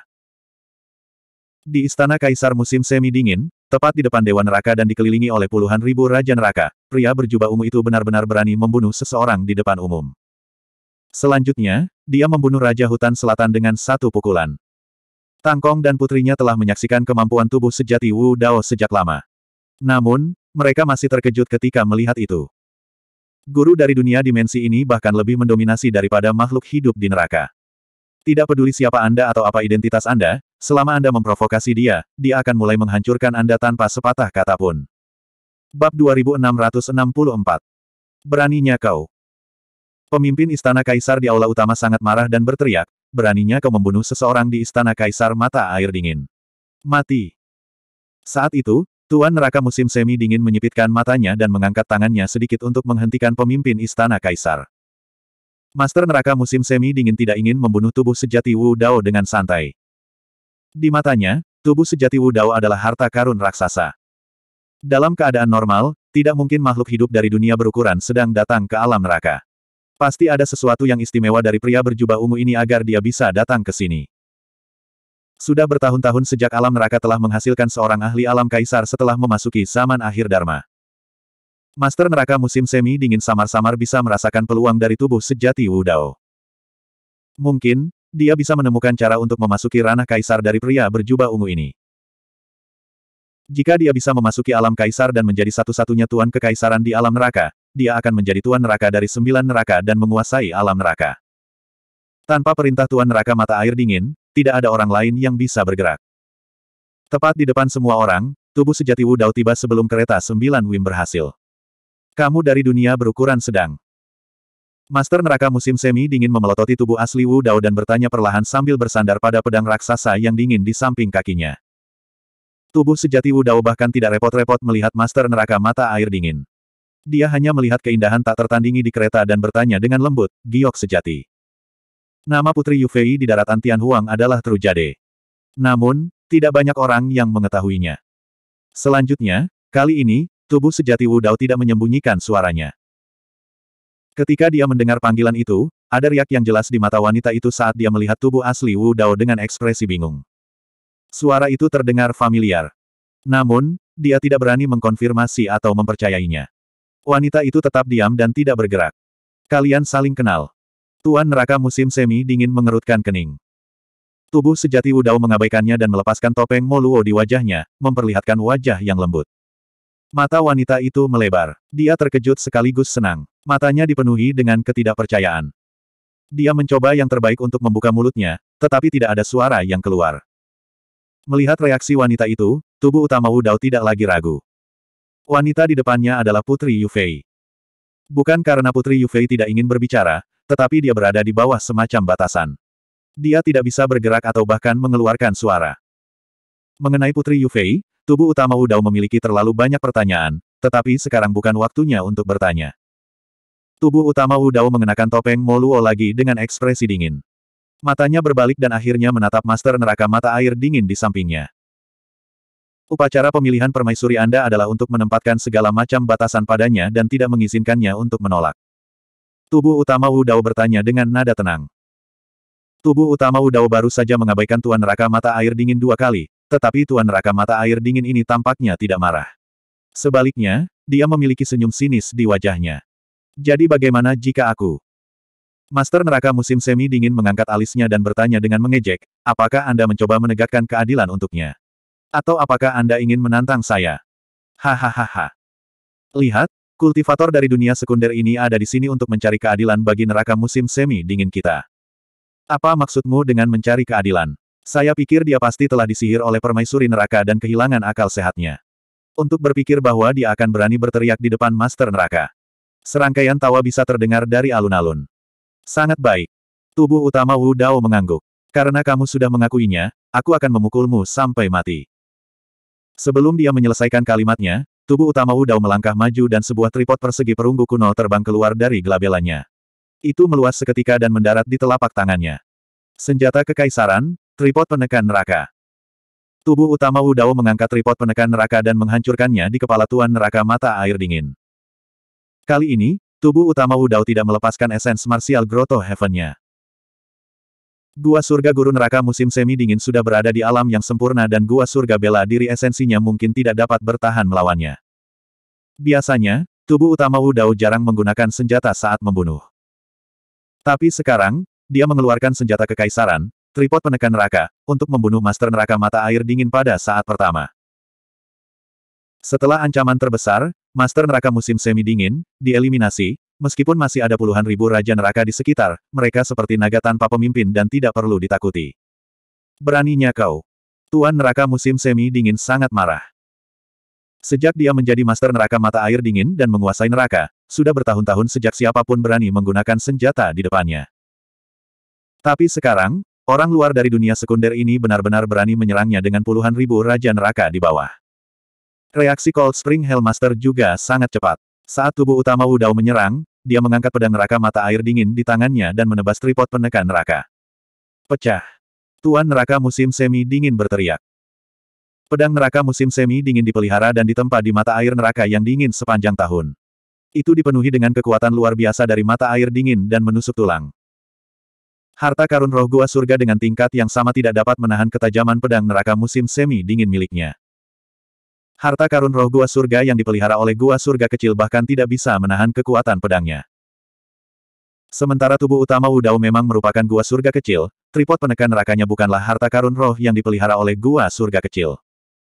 Di Istana Kaisar musim semi dingin, tepat di depan Dewan Neraka dan dikelilingi oleh puluhan ribu Raja Neraka, pria berjubah ungu itu benar-benar berani membunuh seseorang di depan umum. Selanjutnya, dia membunuh Raja Hutan Selatan dengan satu pukulan. Tangkong dan putrinya telah menyaksikan kemampuan tubuh sejati Wu Dao sejak lama. Namun, mereka masih terkejut ketika melihat itu. Guru dari dunia dimensi ini bahkan lebih mendominasi daripada makhluk hidup di neraka. Tidak peduli siapa Anda atau apa identitas Anda, selama Anda memprovokasi dia, dia akan mulai menghancurkan Anda tanpa sepatah kata pun. Bab 2664 Beraninya kau. Pemimpin Istana Kaisar di Aula Utama sangat marah dan berteriak, beraninya kau membunuh seseorang di Istana Kaisar mata air dingin. Mati. Saat itu, Tuan Neraka musim semi dingin menyipitkan matanya dan mengangkat tangannya sedikit untuk menghentikan pemimpin istana kaisar. Master neraka musim semi dingin tidak ingin membunuh tubuh sejati Wu Dao dengan santai. Di matanya, tubuh sejati Wu Dao adalah harta karun raksasa. Dalam keadaan normal, tidak mungkin makhluk hidup dari dunia berukuran sedang datang ke alam neraka. Pasti ada sesuatu yang istimewa dari pria berjubah ungu ini agar dia bisa datang ke sini. Sudah bertahun-tahun sejak alam neraka telah menghasilkan seorang ahli alam kaisar setelah memasuki zaman akhir Dharma. Master neraka musim semi dingin samar-samar bisa merasakan peluang dari tubuh sejati Wu Dao. Mungkin, dia bisa menemukan cara untuk memasuki ranah kaisar dari pria berjubah ungu ini. Jika dia bisa memasuki alam kaisar dan menjadi satu-satunya tuan kekaisaran di alam neraka, dia akan menjadi tuan neraka dari sembilan neraka dan menguasai alam neraka. Tanpa perintah Tuan Neraka Mata Air Dingin, tidak ada orang lain yang bisa bergerak. Tepat di depan semua orang, tubuh sejati Wu Dao tiba sebelum kereta sembilan Wim berhasil. Kamu dari dunia berukuran sedang. Master neraka musim semi dingin memelototi tubuh asli Wu Dao dan bertanya perlahan sambil bersandar pada pedang raksasa yang dingin di samping kakinya. Tubuh sejati Wu Dao bahkan tidak repot-repot melihat master neraka mata air dingin. Dia hanya melihat keindahan tak tertandingi di kereta dan bertanya dengan lembut, giok sejati. Nama Putri Yufei di daratan Tianhuang adalah Trujade. Namun, tidak banyak orang yang mengetahuinya. Selanjutnya, kali ini, tubuh sejati Wu Dao tidak menyembunyikan suaranya. Ketika dia mendengar panggilan itu, ada riak yang jelas di mata wanita itu saat dia melihat tubuh asli Wu Dao dengan ekspresi bingung. Suara itu terdengar familiar. Namun, dia tidak berani mengkonfirmasi atau mempercayainya. Wanita itu tetap diam dan tidak bergerak. Kalian saling kenal. Tuan neraka musim semi dingin mengerutkan kening. Tubuh sejati Udao mengabaikannya dan melepaskan topeng Moluo di wajahnya, memperlihatkan wajah yang lembut. Mata wanita itu melebar. Dia terkejut sekaligus senang. Matanya dipenuhi dengan ketidakpercayaan. Dia mencoba yang terbaik untuk membuka mulutnya, tetapi tidak ada suara yang keluar. Melihat reaksi wanita itu, tubuh utama Wudao tidak lagi ragu. Wanita di depannya adalah Putri Yufei. Bukan karena Putri Yufei tidak ingin berbicara, tetapi dia berada di bawah semacam batasan. Dia tidak bisa bergerak atau bahkan mengeluarkan suara. Mengenai Putri Yufei, tubuh utama Udao memiliki terlalu banyak pertanyaan, tetapi sekarang bukan waktunya untuk bertanya. Tubuh utama Udao mengenakan topeng Moluo lagi dengan ekspresi dingin. Matanya berbalik dan akhirnya menatap Master Neraka Mata Air Dingin di sampingnya. Upacara pemilihan permaisuri Anda adalah untuk menempatkan segala macam batasan padanya dan tidak mengizinkannya untuk menolak. Tubuh utama Wu Dao bertanya dengan nada tenang. Tubuh utama Wu Dao baru saja mengabaikan Tuan Neraka Mata Air Dingin dua kali, tetapi Tuan Neraka Mata Air Dingin ini tampaknya tidak marah. Sebaliknya, dia memiliki senyum sinis di wajahnya. Jadi bagaimana jika aku? Master Neraka Musim Semi Dingin mengangkat alisnya dan bertanya dengan mengejek, apakah Anda mencoba menegakkan keadilan untuknya? Atau apakah Anda ingin menantang saya? Hahaha. Lihat, Kultivator dari dunia sekunder ini ada di sini untuk mencari keadilan bagi neraka musim semi dingin kita. Apa maksudmu dengan mencari keadilan? Saya pikir dia pasti telah disihir oleh permaisuri neraka dan kehilangan akal sehatnya. Untuk berpikir bahwa dia akan berani berteriak di depan master neraka. Serangkaian tawa bisa terdengar dari alun-alun. Sangat baik. Tubuh utama Wu Dao mengangguk. Karena kamu sudah mengakuinya, aku akan memukulmu sampai mati. Sebelum dia menyelesaikan kalimatnya, Tubuh utama Dao melangkah maju dan sebuah tripod persegi perunggu kuno terbang keluar dari gelabelannya. Itu meluas seketika dan mendarat di telapak tangannya. Senjata kekaisaran, tripod penekan neraka. Tubuh utama Dao mengangkat tripod penekan neraka dan menghancurkannya di kepala Tuan Neraka Mata Air Dingin. Kali ini, tubuh utama Dao tidak melepaskan esens martial Grotto Heaven-nya. Gua surga guru neraka musim semi dingin sudah berada di alam yang sempurna dan gua surga bela diri esensinya mungkin tidak dapat bertahan melawannya. Biasanya, tubuh utama Dao jarang menggunakan senjata saat membunuh. Tapi sekarang, dia mengeluarkan senjata kekaisaran, tripod penekan neraka, untuk membunuh master neraka mata air dingin pada saat pertama. Setelah ancaman terbesar, master neraka musim semi dingin, dieliminasi, Meskipun masih ada puluhan ribu Raja Neraka di sekitar, mereka seperti naga tanpa pemimpin dan tidak perlu ditakuti. Beraninya kau. Tuan Neraka musim semi dingin sangat marah. Sejak dia menjadi master neraka mata air dingin dan menguasai neraka, sudah bertahun-tahun sejak siapapun berani menggunakan senjata di depannya. Tapi sekarang, orang luar dari dunia sekunder ini benar-benar berani menyerangnya dengan puluhan ribu Raja Neraka di bawah. Reaksi Cold Spring Hellmaster juga sangat cepat. Saat tubuh utama Wudao menyerang, dia mengangkat pedang neraka mata air dingin di tangannya dan menebas tripod penekan neraka. Pecah. Tuan neraka musim semi dingin berteriak. Pedang neraka musim semi dingin dipelihara dan ditempa di mata air neraka yang dingin sepanjang tahun. Itu dipenuhi dengan kekuatan luar biasa dari mata air dingin dan menusuk tulang. Harta karun roh gua surga dengan tingkat yang sama tidak dapat menahan ketajaman pedang neraka musim semi dingin miliknya. Harta karun roh gua surga yang dipelihara oleh gua surga kecil bahkan tidak bisa menahan kekuatan pedangnya. Sementara tubuh utama Wudao memang merupakan gua surga kecil, tripod penekan nerakanya bukanlah harta karun roh yang dipelihara oleh gua surga kecil.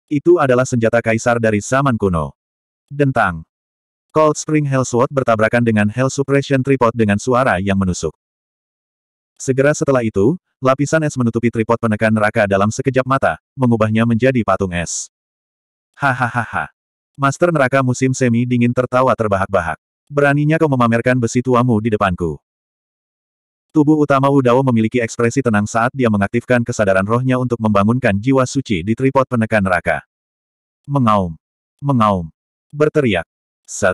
Itu adalah senjata kaisar dari zaman kuno. Dentang. Cold Spring Hellsword bertabrakan dengan Hell Suppression Tripod dengan suara yang menusuk. Segera setelah itu, lapisan es menutupi tripod penekan neraka dalam sekejap mata, mengubahnya menjadi patung es. Hahaha. Master neraka musim semi dingin tertawa terbahak-bahak. Beraninya kau memamerkan besi tuamu di depanku. Tubuh utama Dao memiliki ekspresi tenang saat dia mengaktifkan kesadaran rohnya untuk membangunkan jiwa suci di tripod penekan neraka. Mengaum. Mengaum. Berteriak. Set.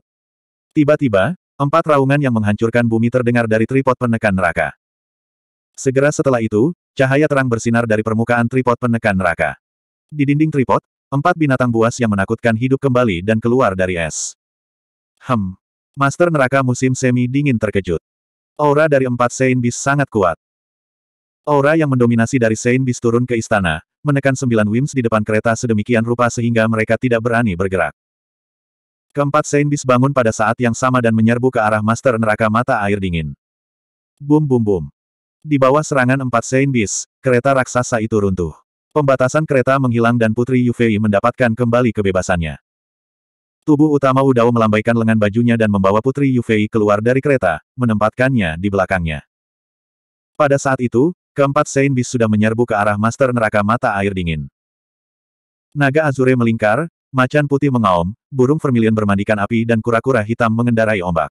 Tiba-tiba, empat raungan yang menghancurkan bumi terdengar dari tripod penekan neraka. Segera setelah itu, cahaya terang bersinar dari permukaan tripod penekan neraka. Di dinding tripod, Empat binatang buas yang menakutkan hidup kembali dan keluar dari es. Hem. Master neraka musim semi dingin terkejut. Aura dari empat Saint Bis sangat kuat. Aura yang mendominasi dari Saint Bis turun ke istana, menekan sembilan Wims di depan kereta sedemikian rupa sehingga mereka tidak berani bergerak. Keempat Saint Bis bangun pada saat yang sama dan menyerbu ke arah Master Neraka Mata Air Dingin. Bum bum bum. Di bawah serangan empat Saint Bis, kereta raksasa itu runtuh. Pembatasan kereta menghilang dan Putri Yufei mendapatkan kembali kebebasannya. Tubuh utama Udao melambaikan lengan bajunya dan membawa Putri Yufei keluar dari kereta, menempatkannya di belakangnya. Pada saat itu, keempat Saint Beast sudah menyerbu ke arah Master Neraka Mata Air Dingin. Naga Azure melingkar, macan putih mengaum, burung vermilion bermandikan api dan kura-kura hitam mengendarai ombak.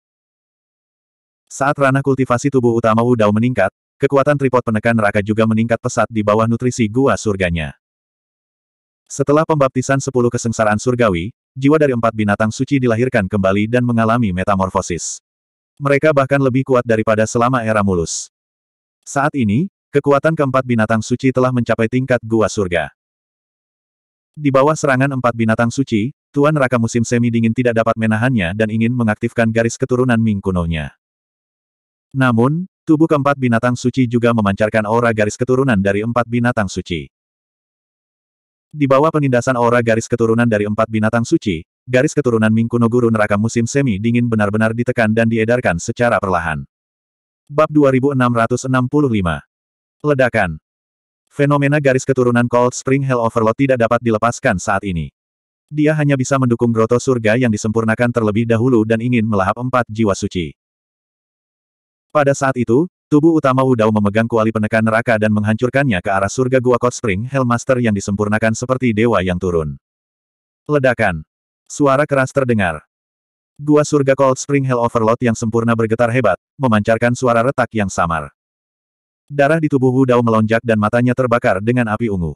Saat ranah kultivasi tubuh utama Udao meningkat, Kekuatan tripod penekan neraka juga meningkat pesat di bawah nutrisi gua surganya. Setelah pembaptisan sepuluh kesengsaraan surgawi, jiwa dari empat binatang suci dilahirkan kembali dan mengalami metamorfosis. Mereka bahkan lebih kuat daripada selama era mulus. Saat ini, kekuatan keempat binatang suci telah mencapai tingkat gua surga. Di bawah serangan empat binatang suci, Tuan Raka musim semi dingin tidak dapat menahannya dan ingin mengaktifkan garis keturunan Ming kunonya. Namun, Tubuh keempat binatang suci juga memancarkan aura garis keturunan dari empat binatang suci. Di bawah penindasan aura garis keturunan dari empat binatang suci, garis keturunan Mingkuno Guru neraka musim semi dingin benar-benar ditekan dan diedarkan secara perlahan. Bab 2665 Ledakan Fenomena garis keturunan Cold Spring Hell Overload tidak dapat dilepaskan saat ini. Dia hanya bisa mendukung Groto Surga yang disempurnakan terlebih dahulu dan ingin melahap empat jiwa suci. Pada saat itu, tubuh utama Dao memegang kuali penekan neraka dan menghancurkannya ke arah surga gua Cold Spring Hellmaster yang disempurnakan seperti dewa yang turun. Ledakan. Suara keras terdengar. Gua surga Cold Spring Hell Overload yang sempurna bergetar hebat, memancarkan suara retak yang samar. Darah di tubuh Dao melonjak dan matanya terbakar dengan api ungu.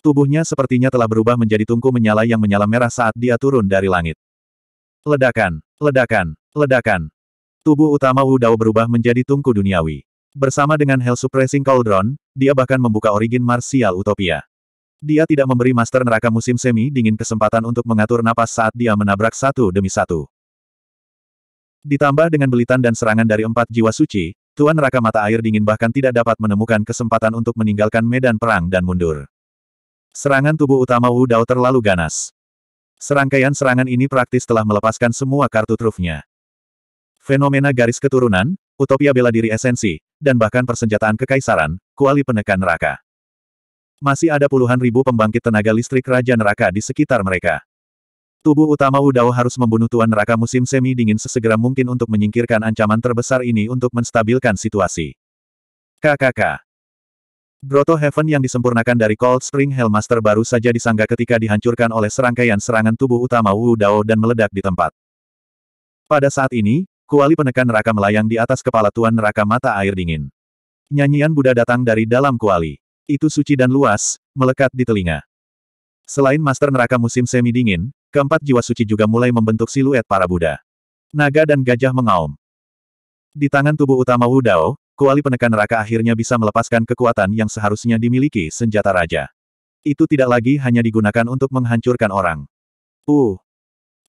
Tubuhnya sepertinya telah berubah menjadi tungku menyala yang menyala merah saat dia turun dari langit. Ledakan, ledakan, ledakan. Tubuh utama Wu Dao berubah menjadi tungku duniawi. Bersama dengan Hell Suppressing Cauldron, dia bahkan membuka origin martial utopia. Dia tidak memberi Master Neraka Musim Semi dingin kesempatan untuk mengatur napas saat dia menabrak satu demi satu. Ditambah dengan belitan dan serangan dari empat jiwa suci, Tuan Neraka Mata Air Dingin bahkan tidak dapat menemukan kesempatan untuk meninggalkan medan perang dan mundur. Serangan tubuh utama Wu Dao terlalu ganas. Serangkaian serangan ini praktis telah melepaskan semua kartu trufnya fenomena garis keturunan, utopia bela diri esensi, dan bahkan persenjataan kekaisaran, kuali penekan neraka. Masih ada puluhan ribu pembangkit tenaga listrik Raja Neraka di sekitar mereka. Tubuh utama Udao harus membunuh Tuan Neraka musim semi dingin sesegera mungkin untuk menyingkirkan ancaman terbesar ini untuk menstabilkan situasi. KKK Broto Heaven yang disempurnakan dari Cold Spring Hellmaster baru saja disangga ketika dihancurkan oleh serangkaian serangan tubuh utama Wu Dao dan meledak di tempat. Pada saat ini, Kuali penekan neraka melayang di atas kepala Tuan Neraka Mata Air Dingin. Nyanyian Buddha datang dari dalam kuali. Itu suci dan luas, melekat di telinga. Selain Master Neraka Musim Semi Dingin, keempat jiwa suci juga mulai membentuk siluet para Buddha. Naga dan gajah mengaum. Di tangan tubuh utama wudao, kuali penekan neraka akhirnya bisa melepaskan kekuatan yang seharusnya dimiliki senjata raja. Itu tidak lagi hanya digunakan untuk menghancurkan orang. Uh,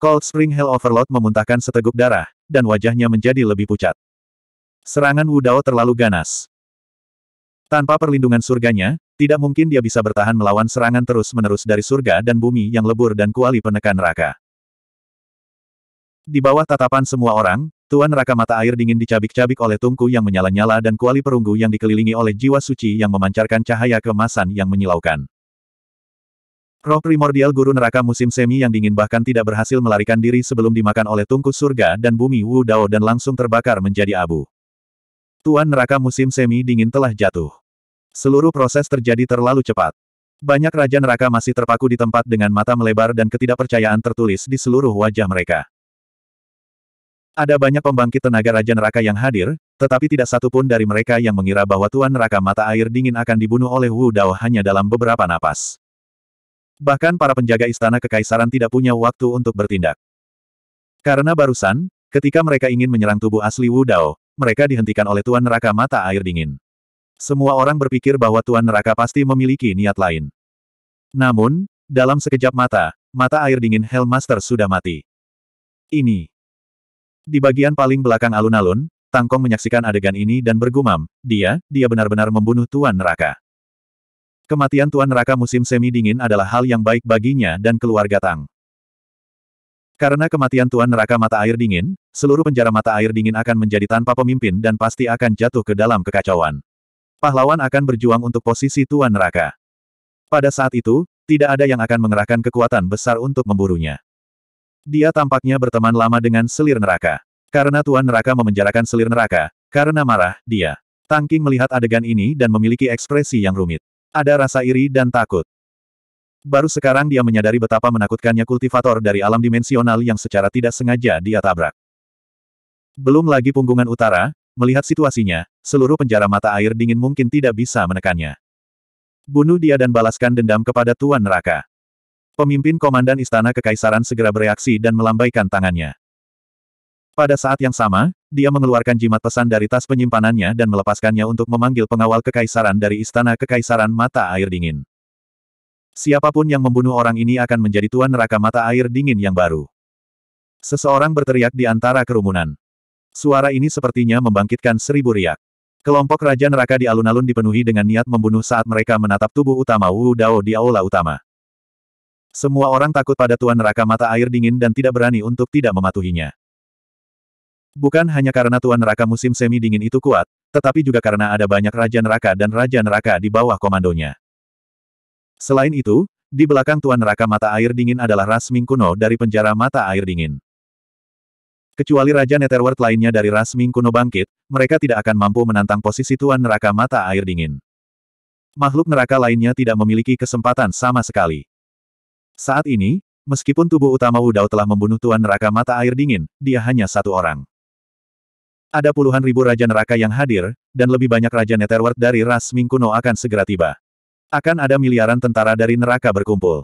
Cold Spring Hell Overload memuntahkan seteguk darah, dan wajahnya menjadi lebih pucat. Serangan Wudao terlalu ganas. Tanpa perlindungan surganya, tidak mungkin dia bisa bertahan melawan serangan terus-menerus dari surga dan bumi yang lebur dan kuali penekan raka. Di bawah tatapan semua orang, Tuan Raka Mata Air dingin dicabik-cabik oleh tungku yang menyala-nyala dan kuali perunggu yang dikelilingi oleh jiwa suci yang memancarkan cahaya kemasan yang menyilaukan. Roh primordial guru neraka musim semi yang dingin bahkan tidak berhasil melarikan diri sebelum dimakan oleh tungku surga dan bumi Wu Dao dan langsung terbakar menjadi abu. Tuan neraka musim semi dingin telah jatuh. Seluruh proses terjadi terlalu cepat. Banyak raja neraka masih terpaku di tempat dengan mata melebar dan ketidakpercayaan tertulis di seluruh wajah mereka. Ada banyak pembangkit tenaga raja neraka yang hadir, tetapi tidak satu pun dari mereka yang mengira bahwa Tuan Neraka Mata Air Dingin akan dibunuh oleh Wu Dao hanya dalam beberapa napas. Bahkan para penjaga istana kekaisaran tidak punya waktu untuk bertindak. Karena barusan, ketika mereka ingin menyerang tubuh asli Wu Dao, mereka dihentikan oleh Tuan Neraka Mata Air Dingin. Semua orang berpikir bahwa Tuan Neraka pasti memiliki niat lain. Namun, dalam sekejap mata, mata air dingin Hellmaster sudah mati. Ini. Di bagian paling belakang alun-alun, Tangkong menyaksikan adegan ini dan bergumam, dia, dia benar-benar membunuh Tuan Neraka. Kematian Tuan Neraka musim semi-dingin adalah hal yang baik baginya dan keluarga Tang. Karena kematian Tuan Neraka mata air dingin, seluruh penjara mata air dingin akan menjadi tanpa pemimpin dan pasti akan jatuh ke dalam kekacauan. Pahlawan akan berjuang untuk posisi Tuan Neraka. Pada saat itu, tidak ada yang akan mengerahkan kekuatan besar untuk memburunya. Dia tampaknya berteman lama dengan selir neraka. Karena Tuan Neraka memenjarakan selir neraka, karena marah, dia. Tangking melihat adegan ini dan memiliki ekspresi yang rumit. Ada rasa iri dan takut. Baru sekarang dia menyadari betapa menakutkannya kultivator dari alam dimensional yang secara tidak sengaja dia tabrak. Belum lagi punggungan utara, melihat situasinya, seluruh penjara mata air dingin mungkin tidak bisa menekannya. Bunuh dia dan balaskan dendam kepada Tuan Neraka. Pemimpin Komandan Istana Kekaisaran segera bereaksi dan melambaikan tangannya. Pada saat yang sama, dia mengeluarkan jimat pesan dari tas penyimpanannya dan melepaskannya untuk memanggil pengawal kekaisaran dari istana kekaisaran mata air dingin. Siapapun yang membunuh orang ini akan menjadi tuan neraka mata air dingin yang baru. Seseorang berteriak di antara kerumunan. Suara ini sepertinya membangkitkan seribu riak. Kelompok Raja Neraka di alun-alun dipenuhi dengan niat membunuh saat mereka menatap tubuh utama Wu Dao di aula utama. Semua orang takut pada Tuan Neraka Mata Air Dingin dan tidak berani untuk tidak mematuhinya. Bukan hanya karena Tuan Neraka musim semi dingin itu kuat, tetapi juga karena ada banyak Raja Neraka dan Raja Neraka di bawah komandonya. Selain itu, di belakang Tuan Neraka Mata Air Dingin adalah ras Ming kuno dari penjara Mata Air Dingin. Kecuali Raja Netherworld lainnya dari ras Ming kuno bangkit, mereka tidak akan mampu menantang posisi Tuan Neraka Mata Air Dingin. Makhluk neraka lainnya tidak memiliki kesempatan sama sekali. Saat ini, meskipun tubuh utama Wudao telah membunuh Tuan Neraka Mata Air Dingin, dia hanya satu orang. Ada puluhan ribu Raja Neraka yang hadir, dan lebih banyak Raja Netherworld dari ras Ming kuno akan segera tiba. Akan ada miliaran tentara dari neraka berkumpul.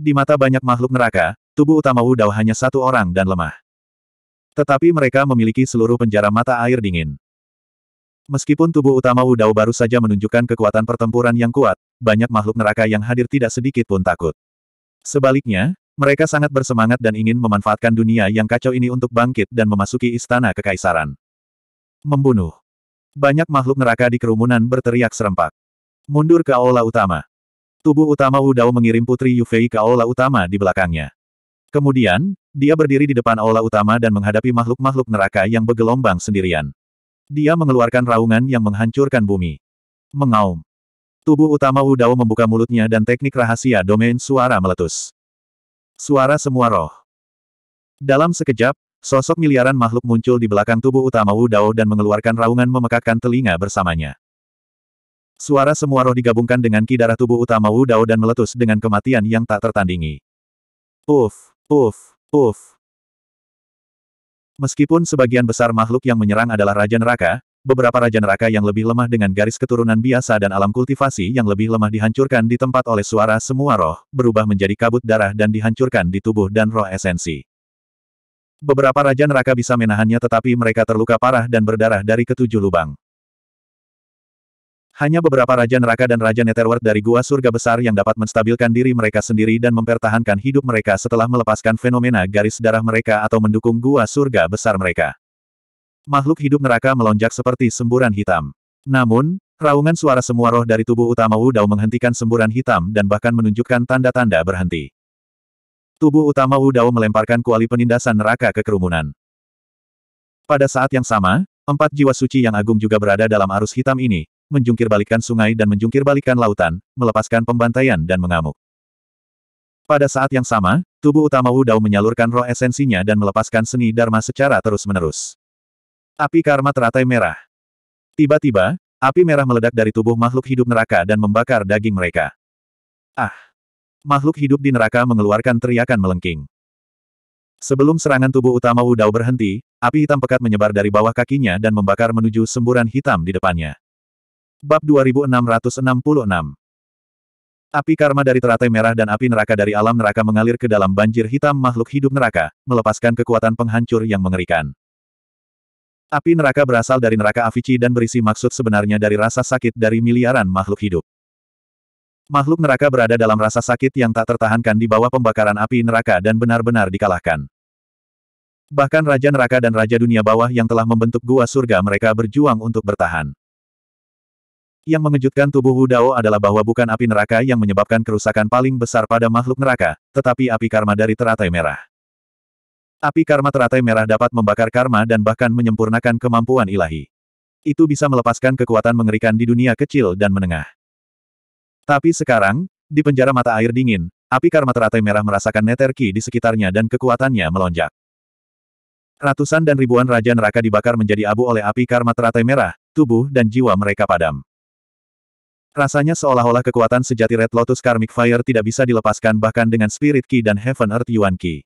Di mata banyak makhluk neraka, tubuh utama Wu Dao hanya satu orang dan lemah. Tetapi mereka memiliki seluruh penjara mata air dingin. Meskipun tubuh utama Wu Dao baru saja menunjukkan kekuatan pertempuran yang kuat, banyak makhluk neraka yang hadir tidak sedikit pun takut. Sebaliknya, mereka sangat bersemangat dan ingin memanfaatkan dunia yang kacau ini untuk bangkit dan memasuki istana kekaisaran. Membunuh. Banyak makhluk neraka di kerumunan berteriak serempak. Mundur ke aula utama. Tubuh utama Wu Dao mengirim Putri Yufei ke aula utama di belakangnya. Kemudian, dia berdiri di depan aula utama dan menghadapi makhluk-makhluk neraka yang bergelombang sendirian. Dia mengeluarkan raungan yang menghancurkan bumi. Mengaum. Tubuh utama Wu Dao membuka mulutnya dan teknik rahasia domain suara meletus. Suara semua roh. Dalam sekejap, sosok miliaran makhluk muncul di belakang tubuh utama Wu Dao dan mengeluarkan raungan memekakkan telinga bersamanya. Suara semua roh digabungkan dengan ki darah tubuh utama Wu Dao dan meletus dengan kematian yang tak tertandingi. Uf, uf, uf. Meskipun sebagian besar makhluk yang menyerang adalah Raja Neraka, beberapa Raja Neraka yang lebih lemah dengan garis keturunan biasa dan alam kultivasi yang lebih lemah dihancurkan di tempat oleh suara semua roh, berubah menjadi kabut darah dan dihancurkan di tubuh dan roh esensi. Beberapa Raja Neraka bisa menahannya tetapi mereka terluka parah dan berdarah dari ketujuh lubang. Hanya beberapa Raja Neraka dan Raja Netherworld dari Gua Surga Besar yang dapat menstabilkan diri mereka sendiri dan mempertahankan hidup mereka setelah melepaskan fenomena garis darah mereka atau mendukung Gua Surga Besar mereka makhluk hidup neraka melonjak seperti semburan hitam. Namun, raungan suara semua roh dari tubuh utama Wu Dao menghentikan semburan hitam dan bahkan menunjukkan tanda-tanda berhenti. Tubuh utama Wu Dao melemparkan kuali penindasan neraka ke kerumunan. Pada saat yang sama, empat jiwa suci yang agung juga berada dalam arus hitam ini, menjungkir sungai dan menjungkir lautan, melepaskan pembantaian dan mengamuk. Pada saat yang sama, tubuh utama Wu Dao menyalurkan roh esensinya dan melepaskan seni Dharma secara terus-menerus. Api karma teratai merah. Tiba-tiba, api merah meledak dari tubuh makhluk hidup neraka dan membakar daging mereka. Ah! Makhluk hidup di neraka mengeluarkan teriakan melengking. Sebelum serangan tubuh utama Wudao berhenti, api hitam pekat menyebar dari bawah kakinya dan membakar menuju semburan hitam di depannya. Bab 2666 Api karma dari teratai merah dan api neraka dari alam neraka mengalir ke dalam banjir hitam makhluk hidup neraka, melepaskan kekuatan penghancur yang mengerikan. Api neraka berasal dari neraka Avici dan berisi maksud sebenarnya dari rasa sakit dari miliaran makhluk hidup. Makhluk neraka berada dalam rasa sakit yang tak tertahankan di bawah pembakaran api neraka dan benar-benar dikalahkan. Bahkan Raja Neraka dan Raja Dunia Bawah yang telah membentuk gua surga mereka berjuang untuk bertahan. Yang mengejutkan tubuh Wu Dao adalah bahwa bukan api neraka yang menyebabkan kerusakan paling besar pada makhluk neraka, tetapi api karma dari teratai merah. Api karma teratai merah dapat membakar karma dan bahkan menyempurnakan kemampuan ilahi. Itu bisa melepaskan kekuatan mengerikan di dunia kecil dan menengah. Tapi sekarang, di penjara mata air dingin, api karma teratai merah merasakan neterki di sekitarnya dan kekuatannya melonjak. Ratusan dan ribuan raja neraka dibakar menjadi abu oleh api karma teratai merah, tubuh dan jiwa mereka padam. Rasanya seolah-olah kekuatan sejati Red Lotus Karmic Fire tidak bisa dilepaskan bahkan dengan Spirit Ki dan Heaven Earth Yuan Ki.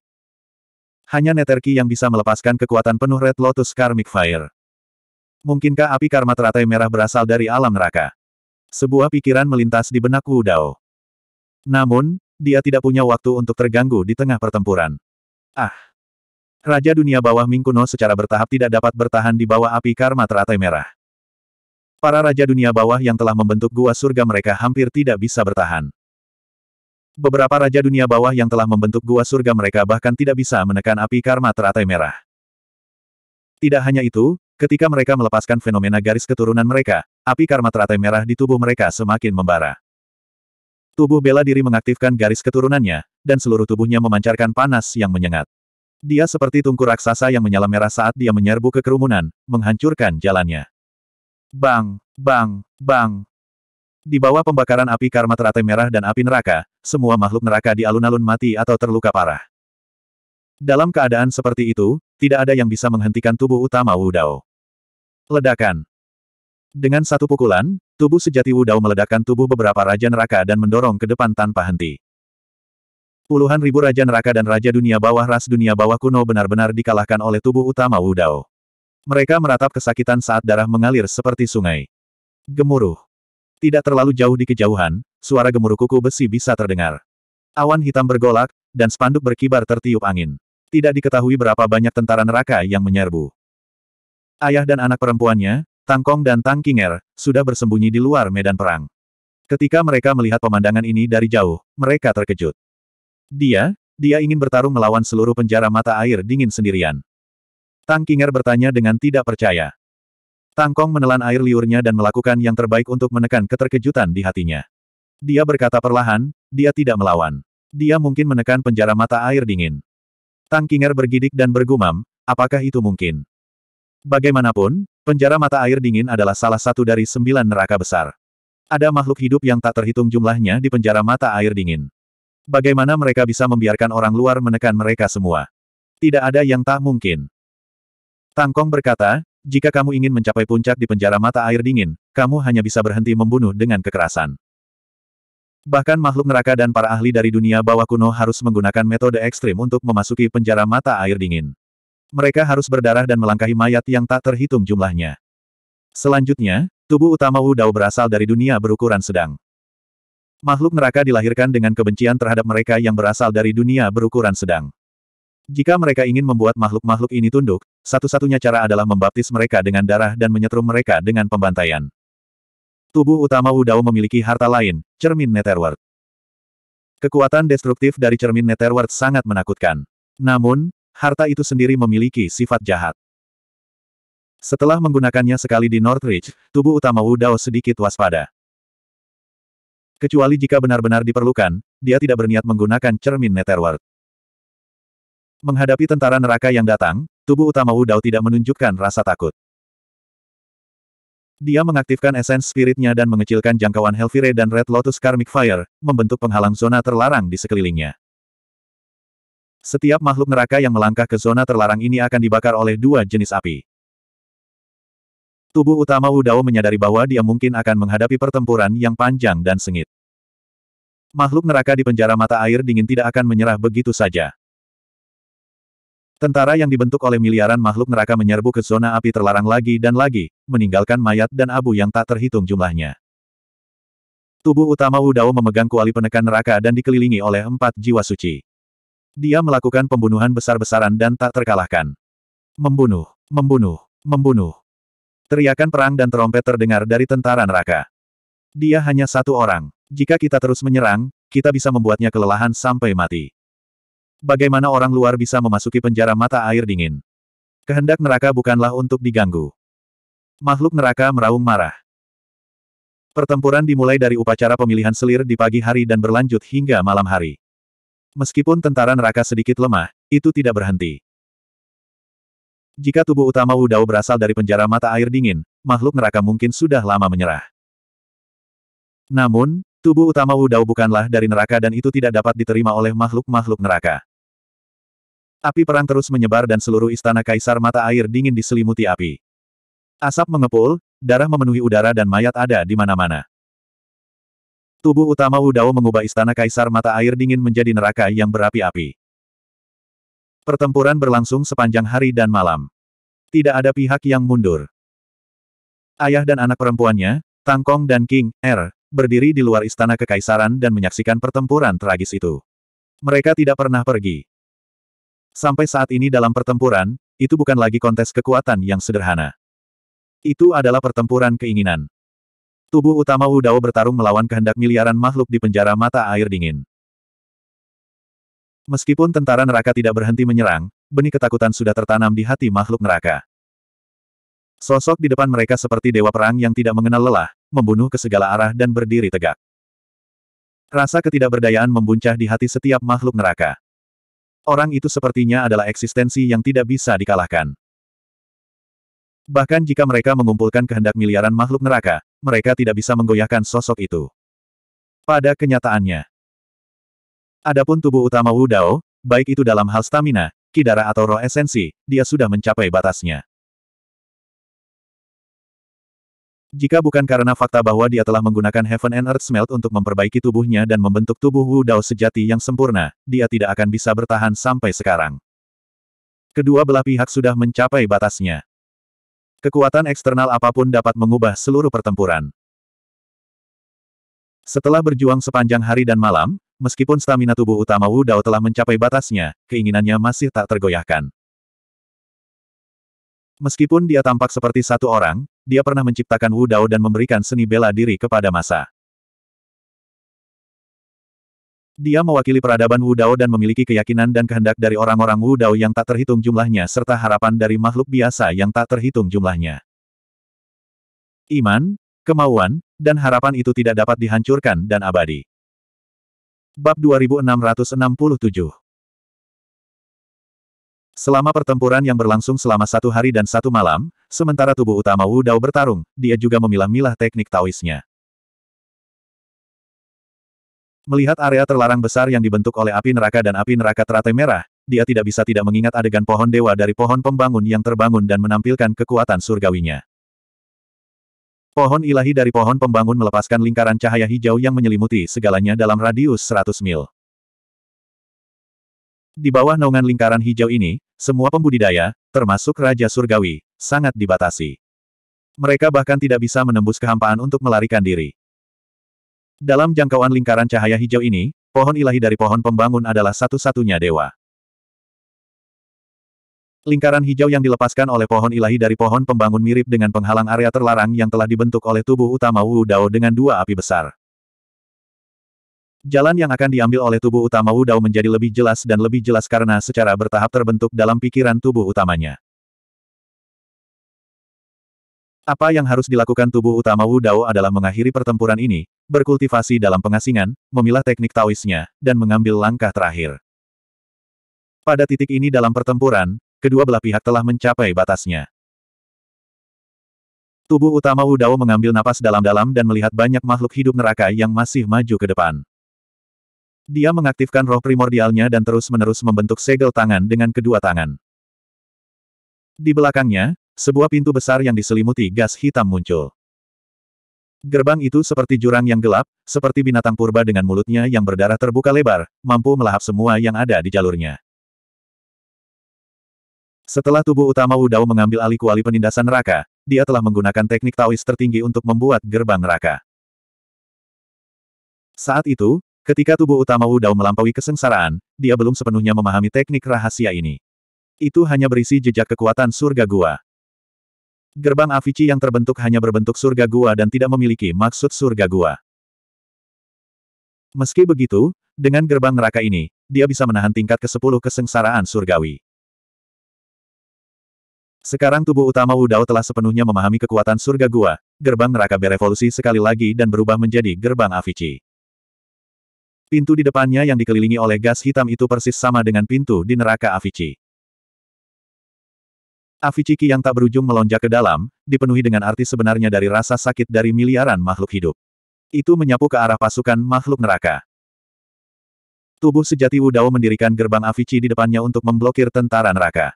Hanya Neterki yang bisa melepaskan kekuatan penuh Red Lotus Karmic Fire. Mungkinkah api karma teratai merah berasal dari alam neraka? Sebuah pikiran melintas di benak Wu Dao. Namun, dia tidak punya waktu untuk terganggu di tengah pertempuran. Ah! Raja dunia bawah Ming kuno secara bertahap tidak dapat bertahan di bawah api karma teratai merah. Para raja dunia bawah yang telah membentuk gua surga mereka hampir tidak bisa bertahan. Beberapa raja dunia bawah yang telah membentuk gua surga mereka bahkan tidak bisa menekan api karma teratai merah. Tidak hanya itu, ketika mereka melepaskan fenomena garis keturunan mereka, api karma teratai merah di tubuh mereka semakin membara. Tubuh bela diri mengaktifkan garis keturunannya, dan seluruh tubuhnya memancarkan panas yang menyengat. Dia seperti tungku raksasa yang menyala merah saat dia menyerbu ke kerumunan, menghancurkan jalannya. Bang, bang, bang, di bawah pembakaran api karma teratai merah dan api neraka, semua makhluk neraka di alun-alun mati atau terluka parah. Dalam keadaan seperti itu, tidak ada yang bisa menghentikan tubuh utama Wudao. Ledakan. Dengan satu pukulan, tubuh sejati Wudao meledakkan tubuh beberapa raja neraka dan mendorong ke depan tanpa henti. Puluhan ribu raja neraka dan raja dunia bawah ras dunia bawah kuno benar-benar dikalahkan oleh tubuh utama Wudao. Mereka meratap kesakitan saat darah mengalir seperti sungai. Gemuruh. Tidak terlalu jauh di kejauhan, suara gemuruh kuku besi bisa terdengar. Awan hitam bergolak, dan spanduk berkibar tertiup angin. Tidak diketahui berapa banyak tentara neraka yang menyerbu. Ayah dan anak perempuannya, Tang Kong dan Tang Kinger, sudah bersembunyi di luar medan perang. Ketika mereka melihat pemandangan ini dari jauh, mereka terkejut. Dia, dia ingin bertarung melawan seluruh penjara mata air dingin sendirian. Tang Kinger bertanya dengan tidak percaya. Tangkong menelan air liurnya dan melakukan yang terbaik untuk menekan keterkejutan di hatinya. Dia berkata perlahan, dia tidak melawan. Dia mungkin menekan penjara mata air dingin. Tang Kinger bergidik dan bergumam, apakah itu mungkin? Bagaimanapun, penjara mata air dingin adalah salah satu dari sembilan neraka besar. Ada makhluk hidup yang tak terhitung jumlahnya di penjara mata air dingin. Bagaimana mereka bisa membiarkan orang luar menekan mereka semua? Tidak ada yang tak mungkin. Tangkong berkata, jika kamu ingin mencapai puncak di penjara mata air dingin, kamu hanya bisa berhenti membunuh dengan kekerasan. Bahkan makhluk neraka dan para ahli dari dunia bawah kuno harus menggunakan metode ekstrim untuk memasuki penjara mata air dingin. Mereka harus berdarah dan melangkahi mayat yang tak terhitung jumlahnya. Selanjutnya, tubuh utama Wu Dao berasal dari dunia berukuran sedang. Makhluk neraka dilahirkan dengan kebencian terhadap mereka yang berasal dari dunia berukuran sedang. Jika mereka ingin membuat makhluk-makhluk ini tunduk, satu-satunya cara adalah membaptis mereka dengan darah dan menyetrum mereka dengan pembantaian. Tubuh utama Dao memiliki harta lain, cermin Netherworld. Kekuatan destruktif dari cermin Netherworld sangat menakutkan. Namun, harta itu sendiri memiliki sifat jahat. Setelah menggunakannya sekali di Northridge, tubuh utama Dao sedikit waspada. Kecuali jika benar-benar diperlukan, dia tidak berniat menggunakan cermin Netherworld. Menghadapi tentara neraka yang datang, tubuh utama Wu Dao tidak menunjukkan rasa takut. Dia mengaktifkan esens spiritnya dan mengecilkan jangkauan Helvire dan Red Lotus Karmic Fire, membentuk penghalang zona terlarang di sekelilingnya. Setiap makhluk neraka yang melangkah ke zona terlarang ini akan dibakar oleh dua jenis api. Tubuh utama Dao menyadari bahwa dia mungkin akan menghadapi pertempuran yang panjang dan sengit. Makhluk neraka di penjara mata air dingin tidak akan menyerah begitu saja. Tentara yang dibentuk oleh miliaran makhluk neraka menyerbu ke zona api terlarang lagi dan lagi, meninggalkan mayat dan abu yang tak terhitung jumlahnya. Tubuh utama Wudao memegang kuali penekan neraka dan dikelilingi oleh empat jiwa suci. Dia melakukan pembunuhan besar-besaran dan tak terkalahkan. Membunuh, membunuh, membunuh. Teriakan perang dan trompet terdengar dari tentara neraka. Dia hanya satu orang. Jika kita terus menyerang, kita bisa membuatnya kelelahan sampai mati. Bagaimana orang luar bisa memasuki penjara mata air dingin? Kehendak neraka bukanlah untuk diganggu. Makhluk neraka meraung marah. Pertempuran dimulai dari upacara pemilihan selir di pagi hari dan berlanjut hingga malam hari. Meskipun tentara neraka sedikit lemah, itu tidak berhenti. Jika tubuh utama Wudao berasal dari penjara mata air dingin, makhluk neraka mungkin sudah lama menyerah. Namun, tubuh utama Wudao bukanlah dari neraka dan itu tidak dapat diterima oleh makhluk-makhluk neraka. Api perang terus menyebar dan seluruh istana kaisar mata air dingin diselimuti api. Asap mengepul, darah memenuhi udara dan mayat ada di mana-mana. Tubuh utama Udao mengubah istana kaisar mata air dingin menjadi neraka yang berapi-api. Pertempuran berlangsung sepanjang hari dan malam. Tidak ada pihak yang mundur. Ayah dan anak perempuannya, Tangkong dan King, Er, berdiri di luar istana kekaisaran dan menyaksikan pertempuran tragis itu. Mereka tidak pernah pergi. Sampai saat ini dalam pertempuran, itu bukan lagi kontes kekuatan yang sederhana. Itu adalah pertempuran keinginan. Tubuh utama Wu Dao bertarung melawan kehendak miliaran makhluk di penjara mata air dingin. Meskipun tentara neraka tidak berhenti menyerang, benih ketakutan sudah tertanam di hati makhluk neraka. Sosok di depan mereka seperti dewa perang yang tidak mengenal lelah, membunuh ke segala arah dan berdiri tegak. Rasa ketidakberdayaan membuncah di hati setiap makhluk neraka. Orang itu sepertinya adalah eksistensi yang tidak bisa dikalahkan. Bahkan jika mereka mengumpulkan kehendak miliaran makhluk neraka, mereka tidak bisa menggoyahkan sosok itu. Pada kenyataannya. Adapun tubuh utama Wu Dao, baik itu dalam hal stamina, kidara atau roh esensi, dia sudah mencapai batasnya. Jika bukan karena fakta bahwa dia telah menggunakan Heaven and Earth Smelt untuk memperbaiki tubuhnya dan membentuk tubuh Wu Dao sejati yang sempurna, dia tidak akan bisa bertahan sampai sekarang. Kedua belah pihak sudah mencapai batasnya. Kekuatan eksternal apapun dapat mengubah seluruh pertempuran. Setelah berjuang sepanjang hari dan malam, meskipun stamina tubuh utama Wu Dao telah mencapai batasnya, keinginannya masih tak tergoyahkan. Meskipun dia tampak seperti satu orang, dia pernah menciptakan Wu Dao dan memberikan seni bela diri kepada masa. Dia mewakili peradaban Wu Dao dan memiliki keyakinan dan kehendak dari orang-orang Wu Dao yang tak terhitung jumlahnya serta harapan dari makhluk biasa yang tak terhitung jumlahnya. Iman, kemauan, dan harapan itu tidak dapat dihancurkan dan abadi. Bab 2667 Selama pertempuran yang berlangsung selama satu hari dan satu malam, sementara tubuh utama Wu Dao bertarung, dia juga memilah-milah teknik Taoisnya. Melihat area terlarang besar yang dibentuk oleh api neraka dan api neraka teratai merah, dia tidak bisa tidak mengingat adegan pohon dewa dari pohon pembangun yang terbangun dan menampilkan kekuatan surgawinya. Pohon ilahi dari pohon pembangun melepaskan lingkaran cahaya hijau yang menyelimuti segalanya dalam radius 100 mil. Di bawah naungan lingkaran hijau ini, semua pembudidaya, termasuk Raja Surgawi, sangat dibatasi. Mereka bahkan tidak bisa menembus kehampaan untuk melarikan diri. Dalam jangkauan lingkaran cahaya hijau ini, pohon ilahi dari pohon pembangun adalah satu-satunya dewa. Lingkaran hijau yang dilepaskan oleh pohon ilahi dari pohon pembangun mirip dengan penghalang area terlarang yang telah dibentuk oleh tubuh utama Wu Dao dengan dua api besar. Jalan yang akan diambil oleh tubuh utama Wu Dao menjadi lebih jelas dan lebih jelas karena secara bertahap terbentuk dalam pikiran tubuh utamanya. Apa yang harus dilakukan tubuh utama Wu Dao adalah mengakhiri pertempuran ini, berkultivasi dalam pengasingan, memilah teknik Taoisnya, dan mengambil langkah terakhir. Pada titik ini dalam pertempuran, kedua belah pihak telah mencapai batasnya. Tubuh utama Wu Dao mengambil napas dalam-dalam dan melihat banyak makhluk hidup neraka yang masih maju ke depan. Dia mengaktifkan roh primordialnya dan terus-menerus membentuk segel tangan dengan kedua tangan. Di belakangnya, sebuah pintu besar yang diselimuti gas hitam muncul. Gerbang itu seperti jurang yang gelap, seperti binatang purba dengan mulutnya yang berdarah terbuka lebar, mampu melahap semua yang ada di jalurnya. Setelah tubuh utama Wudao mengambil alih kuali penindasan neraka, dia telah menggunakan teknik taoist tertinggi untuk membuat gerbang neraka. Saat itu, Ketika tubuh utama Wu Dao melampaui kesengsaraan, dia belum sepenuhnya memahami teknik rahasia ini. Itu hanya berisi jejak kekuatan surga gua. Gerbang Avici yang terbentuk hanya berbentuk surga gua dan tidak memiliki maksud surga gua. Meski begitu, dengan gerbang neraka ini, dia bisa menahan tingkat ke-10 kesengsaraan surgawi. Sekarang tubuh utama Wu Dao telah sepenuhnya memahami kekuatan surga gua, gerbang neraka berevolusi sekali lagi dan berubah menjadi gerbang Avici. Pintu di depannya yang dikelilingi oleh gas hitam itu persis sama dengan pintu di neraka Avicii. Avicii yang tak berujung melonjak ke dalam, dipenuhi dengan arti sebenarnya dari rasa sakit dari miliaran makhluk hidup. Itu menyapu ke arah pasukan makhluk neraka. Tubuh sejati Wudao mendirikan gerbang Avicii di depannya untuk memblokir tentara neraka.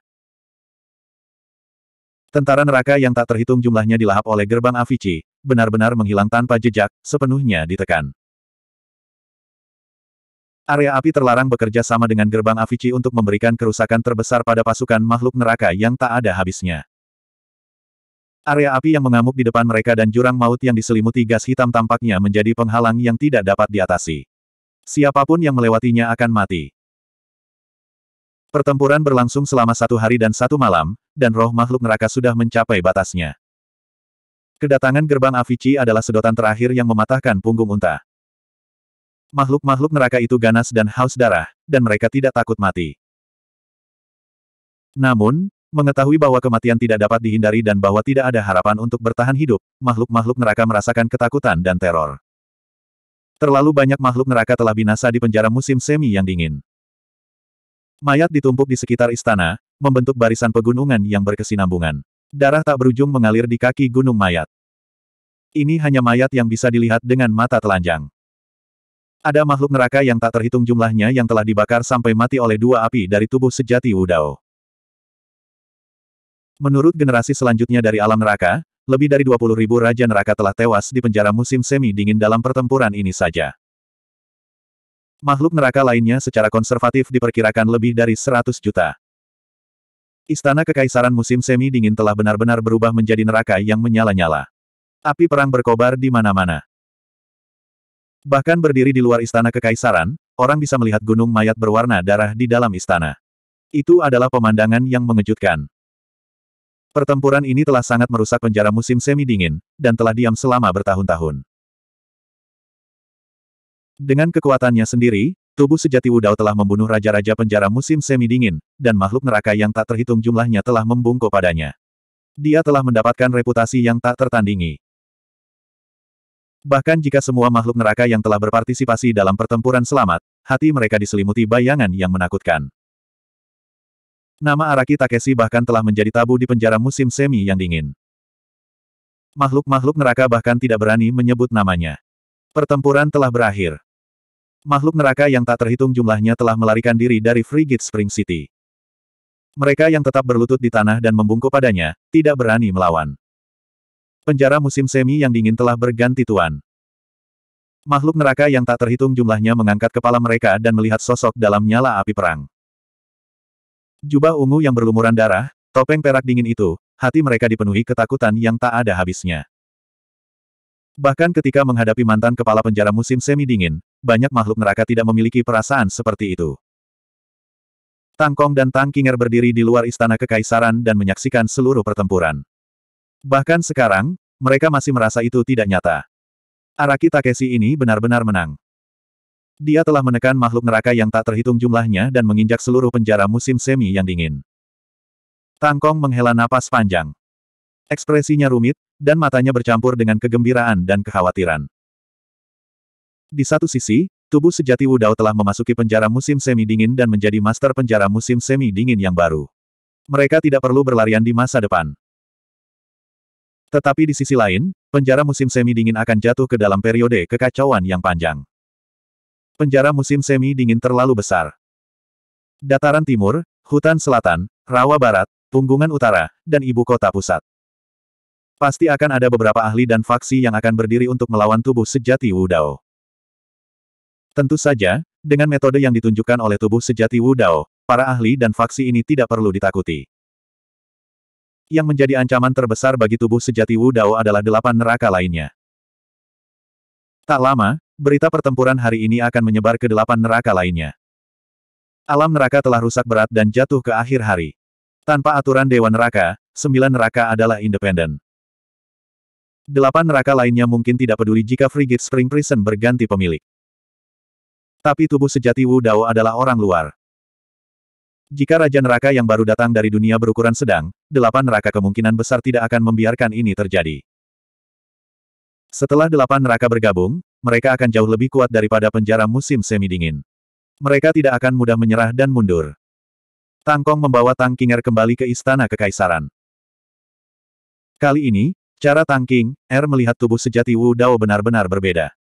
Tentara neraka yang tak terhitung jumlahnya dilahap oleh gerbang Avicii, benar-benar menghilang tanpa jejak, sepenuhnya ditekan. Area api terlarang bekerja sama dengan gerbang Avicii untuk memberikan kerusakan terbesar pada pasukan makhluk neraka yang tak ada habisnya. Area api yang mengamuk di depan mereka dan jurang maut yang diselimuti gas hitam tampaknya menjadi penghalang yang tidak dapat diatasi. Siapapun yang melewatinya akan mati. Pertempuran berlangsung selama satu hari dan satu malam, dan roh makhluk neraka sudah mencapai batasnya. Kedatangan gerbang Avicii adalah sedotan terakhir yang mematahkan punggung unta. Makhluk-makhluk neraka itu ganas dan haus darah, dan mereka tidak takut mati. Namun, mengetahui bahwa kematian tidak dapat dihindari dan bahwa tidak ada harapan untuk bertahan hidup, makhluk-makhluk neraka merasakan ketakutan dan teror. Terlalu banyak makhluk neraka telah binasa di penjara musim semi yang dingin. Mayat ditumpuk di sekitar istana, membentuk barisan pegunungan yang berkesinambungan. Darah tak berujung mengalir di kaki gunung mayat. Ini hanya mayat yang bisa dilihat dengan mata telanjang. Ada makhluk neraka yang tak terhitung jumlahnya yang telah dibakar sampai mati oleh dua api dari tubuh sejati Wudao. Menurut generasi selanjutnya dari alam neraka, lebih dari 20 ribu Raja Neraka telah tewas di penjara musim semi-dingin dalam pertempuran ini saja. Makhluk neraka lainnya secara konservatif diperkirakan lebih dari 100 juta. Istana Kekaisaran musim semi-dingin telah benar-benar berubah menjadi neraka yang menyala-nyala. Api perang berkobar di mana-mana. Bahkan berdiri di luar istana kekaisaran, orang bisa melihat gunung mayat berwarna darah di dalam istana. Itu adalah pemandangan yang mengejutkan. Pertempuran ini telah sangat merusak penjara musim semi dingin, dan telah diam selama bertahun-tahun. Dengan kekuatannya sendiri, tubuh sejati Wudao telah membunuh raja-raja penjara musim semi dingin, dan makhluk neraka yang tak terhitung jumlahnya telah membungkuk padanya. Dia telah mendapatkan reputasi yang tak tertandingi. Bahkan jika semua makhluk neraka yang telah berpartisipasi dalam pertempuran selamat, hati mereka diselimuti bayangan yang menakutkan. Nama Araki Takeshi bahkan telah menjadi tabu di penjara musim semi yang dingin. Makhluk-makhluk neraka bahkan tidak berani menyebut namanya. Pertempuran telah berakhir. Makhluk neraka yang tak terhitung jumlahnya telah melarikan diri dari Frigid Spring City. Mereka yang tetap berlutut di tanah dan membungkuk padanya, tidak berani melawan. Penjara musim semi yang dingin telah berganti tuan. Makhluk neraka yang tak terhitung jumlahnya mengangkat kepala mereka dan melihat sosok dalam nyala api perang. Jubah ungu yang berlumuran darah, topeng perak dingin itu, hati mereka dipenuhi ketakutan yang tak ada habisnya. Bahkan ketika menghadapi mantan kepala penjara musim semi dingin, banyak makhluk neraka tidak memiliki perasaan seperti itu. Tangkong dan Tangkinger berdiri di luar istana kekaisaran dan menyaksikan seluruh pertempuran. Bahkan sekarang, mereka masih merasa itu tidak nyata. Araki Takeshi ini benar-benar menang. Dia telah menekan makhluk neraka yang tak terhitung jumlahnya dan menginjak seluruh penjara musim semi yang dingin. Tangkong menghela napas panjang. Ekspresinya rumit, dan matanya bercampur dengan kegembiraan dan kekhawatiran. Di satu sisi, tubuh sejati Wudao telah memasuki penjara musim semi dingin dan menjadi master penjara musim semi dingin yang baru. Mereka tidak perlu berlarian di masa depan. Tetapi di sisi lain, penjara musim semi dingin akan jatuh ke dalam periode kekacauan yang panjang. Penjara musim semi dingin terlalu besar. Dataran timur, hutan selatan, rawa barat, punggungan utara, dan ibu kota pusat. Pasti akan ada beberapa ahli dan faksi yang akan berdiri untuk melawan tubuh sejati Wudao. Tentu saja, dengan metode yang ditunjukkan oleh tubuh sejati Wudao, para ahli dan faksi ini tidak perlu ditakuti. Yang menjadi ancaman terbesar bagi tubuh sejati Wu Dao adalah delapan neraka lainnya. Tak lama, berita pertempuran hari ini akan menyebar ke delapan neraka lainnya. Alam neraka telah rusak berat dan jatuh ke akhir hari. Tanpa aturan Dewa Neraka, sembilan neraka adalah independen. Delapan neraka lainnya mungkin tidak peduli jika Frigate Spring Prison berganti pemilik. Tapi tubuh sejati Wu Dao adalah orang luar. Jika Raja Neraka yang baru datang dari dunia berukuran sedang, delapan neraka kemungkinan besar tidak akan membiarkan ini terjadi. Setelah delapan neraka bergabung, mereka akan jauh lebih kuat daripada penjara musim semi dingin. Mereka tidak akan mudah menyerah dan mundur. Tangkong membawa Tang Kinger kembali ke istana kekaisaran. Kali ini, cara Tang King, Er melihat tubuh sejati Wu Dao benar-benar berbeda.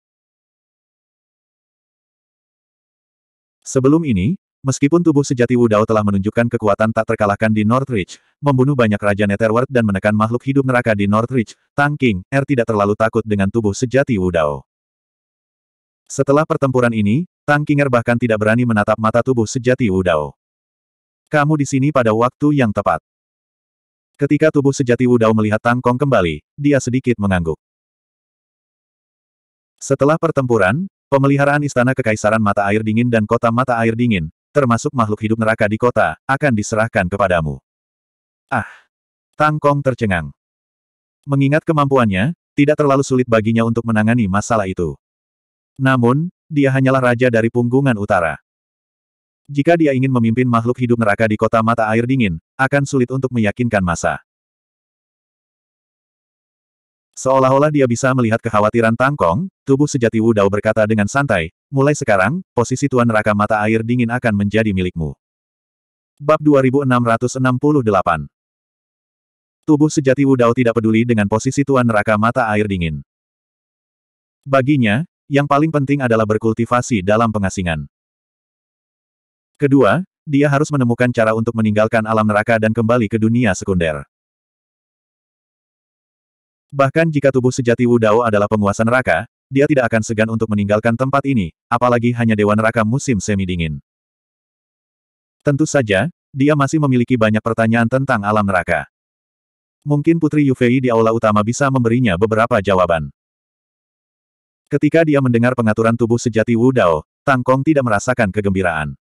Sebelum ini, Meskipun tubuh sejati Wu Dao telah menunjukkan kekuatan tak terkalahkan di Northridge, membunuh banyak Raja Netherworld dan menekan makhluk hidup neraka di Northridge, Tang King, Er tidak terlalu takut dengan tubuh sejati Wu Dao. Setelah pertempuran ini, Tang King Er bahkan tidak berani menatap mata tubuh sejati Wu Dao. Kamu di sini pada waktu yang tepat. Ketika tubuh sejati Wudao melihat Tang Kong kembali, dia sedikit mengangguk. Setelah pertempuran, pemeliharaan Istana Kekaisaran Mata Air Dingin dan Kota Mata Air Dingin, termasuk makhluk hidup neraka di kota, akan diserahkan kepadamu. Ah! Tang Kong tercengang. Mengingat kemampuannya, tidak terlalu sulit baginya untuk menangani masalah itu. Namun, dia hanyalah raja dari punggungan utara. Jika dia ingin memimpin makhluk hidup neraka di kota mata air dingin, akan sulit untuk meyakinkan masa. Seolah-olah dia bisa melihat kekhawatiran Tangkong, tubuh sejati Wu Dao berkata dengan santai, Mulai sekarang, posisi Tuan Raka Mata Air Dingin akan menjadi milikmu. Bab 2668 Tubuh sejati Wudao tidak peduli dengan posisi Tuan Raka Mata Air Dingin. Baginya, yang paling penting adalah berkultivasi dalam pengasingan. Kedua, dia harus menemukan cara untuk meninggalkan alam neraka dan kembali ke dunia sekunder. Bahkan jika tubuh sejati Wudao adalah penguasa neraka, dia tidak akan segan untuk meninggalkan tempat ini, apalagi hanya Dewa Neraka musim semi-dingin. Tentu saja, dia masih memiliki banyak pertanyaan tentang alam neraka. Mungkin Putri Yufei di aula utama bisa memberinya beberapa jawaban. Ketika dia mendengar pengaturan tubuh sejati Wu Dao, Tang Kong tidak merasakan kegembiraan.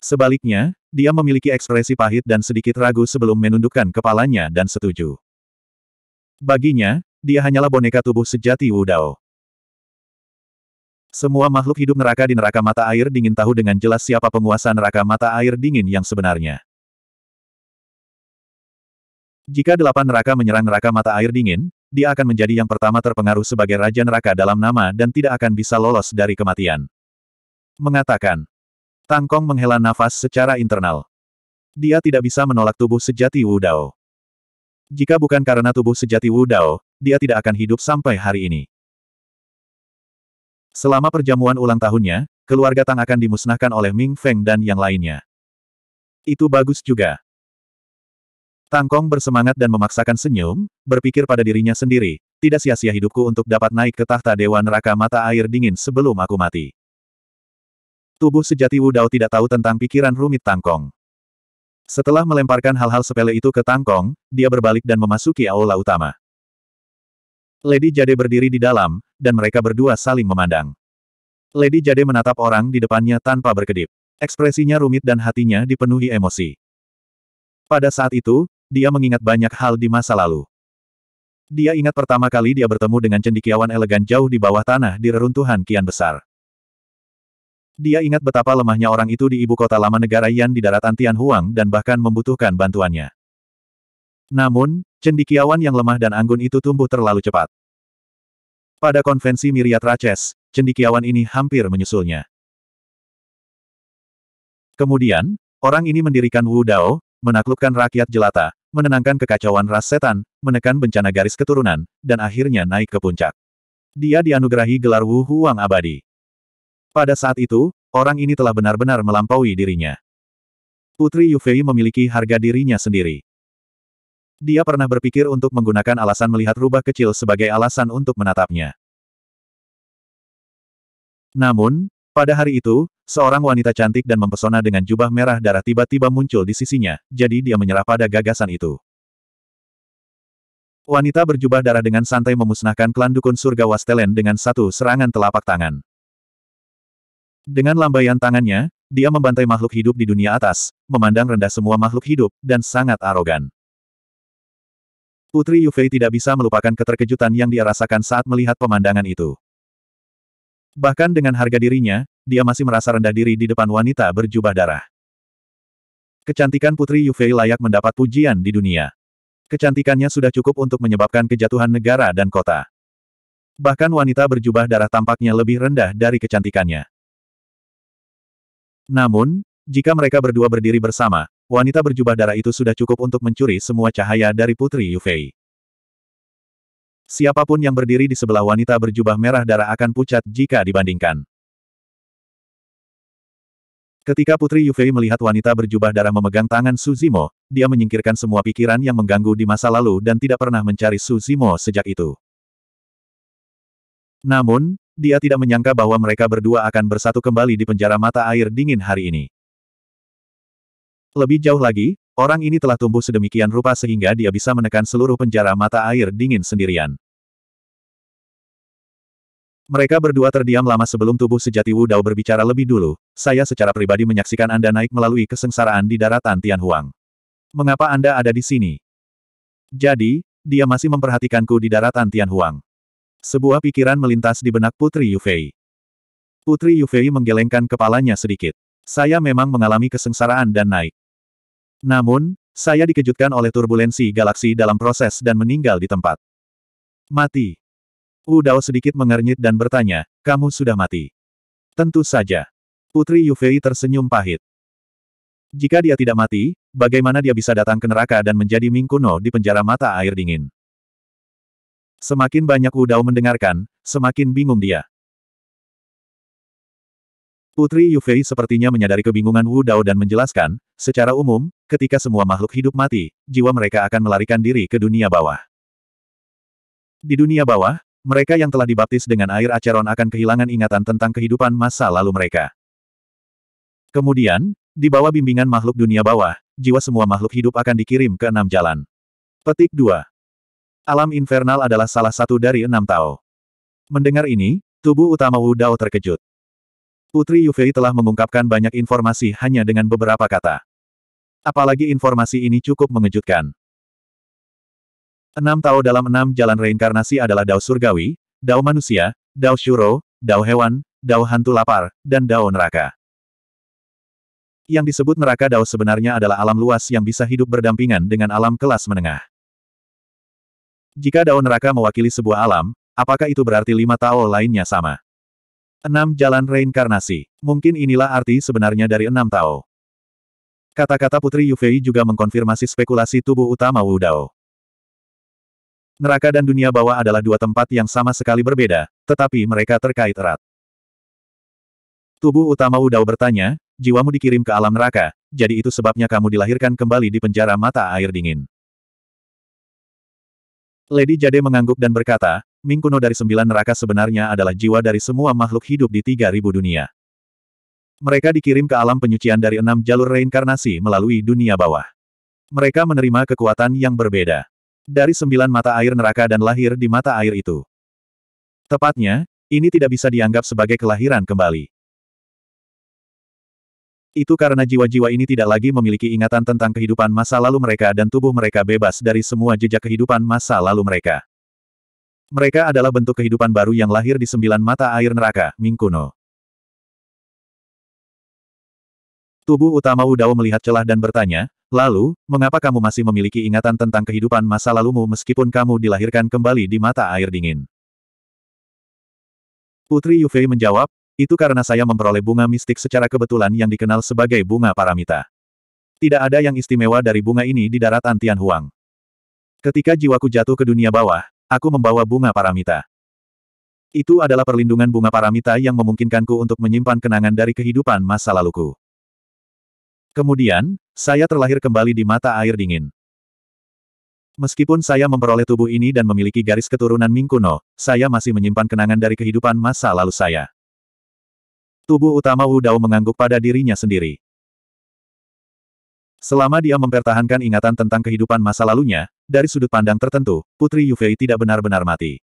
Sebaliknya, dia memiliki ekspresi pahit dan sedikit ragu sebelum menundukkan kepalanya dan setuju. Baginya, dia hanyalah boneka tubuh sejati Wudao. Semua makhluk hidup neraka di neraka mata air dingin tahu dengan jelas siapa penguasa neraka mata air dingin yang sebenarnya. Jika delapan neraka menyerang neraka mata air dingin, dia akan menjadi yang pertama terpengaruh sebagai Raja Neraka dalam nama dan tidak akan bisa lolos dari kematian. Mengatakan, Tangkong menghela nafas secara internal. Dia tidak bisa menolak tubuh sejati Wu Dao. Jika bukan karena tubuh sejati Wu Dao, dia tidak akan hidup sampai hari ini. Selama perjamuan ulang tahunnya, keluarga Tang akan dimusnahkan oleh Ming Feng dan yang lainnya. Itu bagus juga. Tang Kong bersemangat dan memaksakan senyum, berpikir pada dirinya sendiri, tidak sia-sia hidupku untuk dapat naik ke tahta Dewa Neraka Mata Air Dingin sebelum aku mati. Tubuh sejati Wu Dao tidak tahu tentang pikiran rumit Tang Kong. Setelah melemparkan hal-hal sepele itu ke Tang Kong, dia berbalik dan memasuki aula utama. Lady Jade berdiri di dalam, dan mereka berdua saling memandang. Lady Jade menatap orang di depannya tanpa berkedip. Ekspresinya rumit dan hatinya dipenuhi emosi. Pada saat itu, dia mengingat banyak hal di masa lalu. Dia ingat pertama kali dia bertemu dengan cendikiawan elegan jauh di bawah tanah di reruntuhan kian besar. Dia ingat betapa lemahnya orang itu di ibu kota lama negara Yan di daratan Tianhuang dan bahkan membutuhkan bantuannya. Namun, Cendikiawan yang lemah dan anggun itu tumbuh terlalu cepat. Pada konvensi Miriat Races, cendikiawan ini hampir menyusulnya. Kemudian, orang ini mendirikan Wu Dao, menaklukkan rakyat jelata, menenangkan kekacauan ras setan, menekan bencana garis keturunan, dan akhirnya naik ke puncak. Dia dianugerahi gelar Wu Huang Abadi. Pada saat itu, orang ini telah benar-benar melampaui dirinya. Putri Yufei memiliki harga dirinya sendiri. Dia pernah berpikir untuk menggunakan alasan melihat rubah kecil sebagai alasan untuk menatapnya. Namun, pada hari itu, seorang wanita cantik dan mempesona dengan jubah merah darah tiba-tiba muncul di sisinya, jadi dia menyerah pada gagasan itu. Wanita berjubah darah dengan santai memusnahkan klan dukun surga Wastelen dengan satu serangan telapak tangan. Dengan lambaian tangannya, dia membantai makhluk hidup di dunia atas, memandang rendah semua makhluk hidup, dan sangat arogan. Putri Yufei tidak bisa melupakan keterkejutan yang dia rasakan saat melihat pemandangan itu. Bahkan dengan harga dirinya, dia masih merasa rendah diri di depan wanita berjubah darah. Kecantikan Putri Yufei layak mendapat pujian di dunia. Kecantikannya sudah cukup untuk menyebabkan kejatuhan negara dan kota. Bahkan wanita berjubah darah tampaknya lebih rendah dari kecantikannya. Namun, jika mereka berdua berdiri bersama, wanita berjubah darah itu sudah cukup untuk mencuri semua cahaya dari Putri Yufei. Siapapun yang berdiri di sebelah wanita berjubah merah darah akan pucat jika dibandingkan. Ketika Putri Yufei melihat wanita berjubah darah memegang tangan Suzimo, dia menyingkirkan semua pikiran yang mengganggu di masa lalu dan tidak pernah mencari Suzimo sejak itu. Namun, dia tidak menyangka bahwa mereka berdua akan bersatu kembali di penjara mata air dingin hari ini. Lebih jauh lagi, orang ini telah tumbuh sedemikian rupa sehingga dia bisa menekan seluruh penjara mata air dingin sendirian. Mereka berdua terdiam lama sebelum tubuh sejati Wu Dao berbicara lebih dulu, saya secara pribadi menyaksikan Anda naik melalui kesengsaraan di daratan Tianhuang. Mengapa Anda ada di sini? Jadi, dia masih memperhatikanku di daratan Tianhuang. Sebuah pikiran melintas di benak Putri Yufei. Putri Yufei menggelengkan kepalanya sedikit. Saya memang mengalami kesengsaraan dan naik. Namun, saya dikejutkan oleh turbulensi galaksi dalam proses dan meninggal di tempat. Mati. Udao sedikit mengernyit dan bertanya, kamu sudah mati. Tentu saja. Putri Yufei tersenyum pahit. Jika dia tidak mati, bagaimana dia bisa datang ke neraka dan menjadi Mingkuno di penjara mata air dingin? Semakin banyak Udao mendengarkan, semakin bingung dia. Putri Yufei sepertinya menyadari kebingungan Wu Dao dan menjelaskan, secara umum, ketika semua makhluk hidup mati, jiwa mereka akan melarikan diri ke dunia bawah. Di dunia bawah, mereka yang telah dibaptis dengan air acheron akan kehilangan ingatan tentang kehidupan masa lalu mereka. Kemudian, di bawah bimbingan makhluk dunia bawah, jiwa semua makhluk hidup akan dikirim ke enam jalan. Petik 2. Alam infernal adalah salah satu dari enam Tao. Mendengar ini, tubuh utama Wu Dao terkejut. Putri Yufei telah mengungkapkan banyak informasi hanya dengan beberapa kata. Apalagi informasi ini cukup mengejutkan. Enam Tao dalam enam jalan reinkarnasi adalah Dao Surgawi, Dao Manusia, Dao Shuro, Dao Hewan, Dao Hantu Lapar, dan Dao Neraka. Yang disebut neraka Dao sebenarnya adalah alam luas yang bisa hidup berdampingan dengan alam kelas menengah. Jika Dao neraka mewakili sebuah alam, apakah itu berarti lima Tao lainnya sama? Enam Jalan Reinkarnasi. Mungkin inilah arti sebenarnya dari enam Tao. Kata-kata Putri Yufei juga mengkonfirmasi spekulasi tubuh utama Wu Dao. Neraka dan dunia bawah adalah dua tempat yang sama sekali berbeda, tetapi mereka terkait erat. Tubuh utama Wu Dao bertanya, jiwamu dikirim ke alam neraka, jadi itu sebabnya kamu dilahirkan kembali di penjara mata air dingin. Lady Jade mengangguk dan berkata, Ming kuno dari sembilan neraka sebenarnya adalah jiwa dari semua makhluk hidup di tiga ribu dunia. Mereka dikirim ke alam penyucian dari enam jalur reinkarnasi melalui dunia bawah. Mereka menerima kekuatan yang berbeda. Dari sembilan mata air neraka dan lahir di mata air itu. Tepatnya, ini tidak bisa dianggap sebagai kelahiran kembali. Itu karena jiwa-jiwa ini tidak lagi memiliki ingatan tentang kehidupan masa lalu mereka dan tubuh mereka bebas dari semua jejak kehidupan masa lalu mereka. Mereka adalah bentuk kehidupan baru yang lahir di sembilan mata air neraka, Mingkuno. Tubuh utama Dao melihat celah dan bertanya, lalu, mengapa kamu masih memiliki ingatan tentang kehidupan masa lalumu meskipun kamu dilahirkan kembali di mata air dingin? Putri Yufei menjawab, itu karena saya memperoleh bunga mistik secara kebetulan yang dikenal sebagai bunga paramita. Tidak ada yang istimewa dari bunga ini di daratan Tianhuang. Ketika jiwaku jatuh ke dunia bawah, Aku membawa bunga paramita. Itu adalah perlindungan bunga paramita yang memungkinkanku untuk menyimpan kenangan dari kehidupan masa laluku. Kemudian, saya terlahir kembali di mata air dingin. Meskipun saya memperoleh tubuh ini dan memiliki garis keturunan Mingkuno, saya masih menyimpan kenangan dari kehidupan masa lalu saya. Tubuh utama Wu Dao mengangguk pada dirinya sendiri. Selama dia mempertahankan ingatan tentang kehidupan masa lalunya, dari sudut pandang tertentu, Putri Yufei tidak benar-benar mati.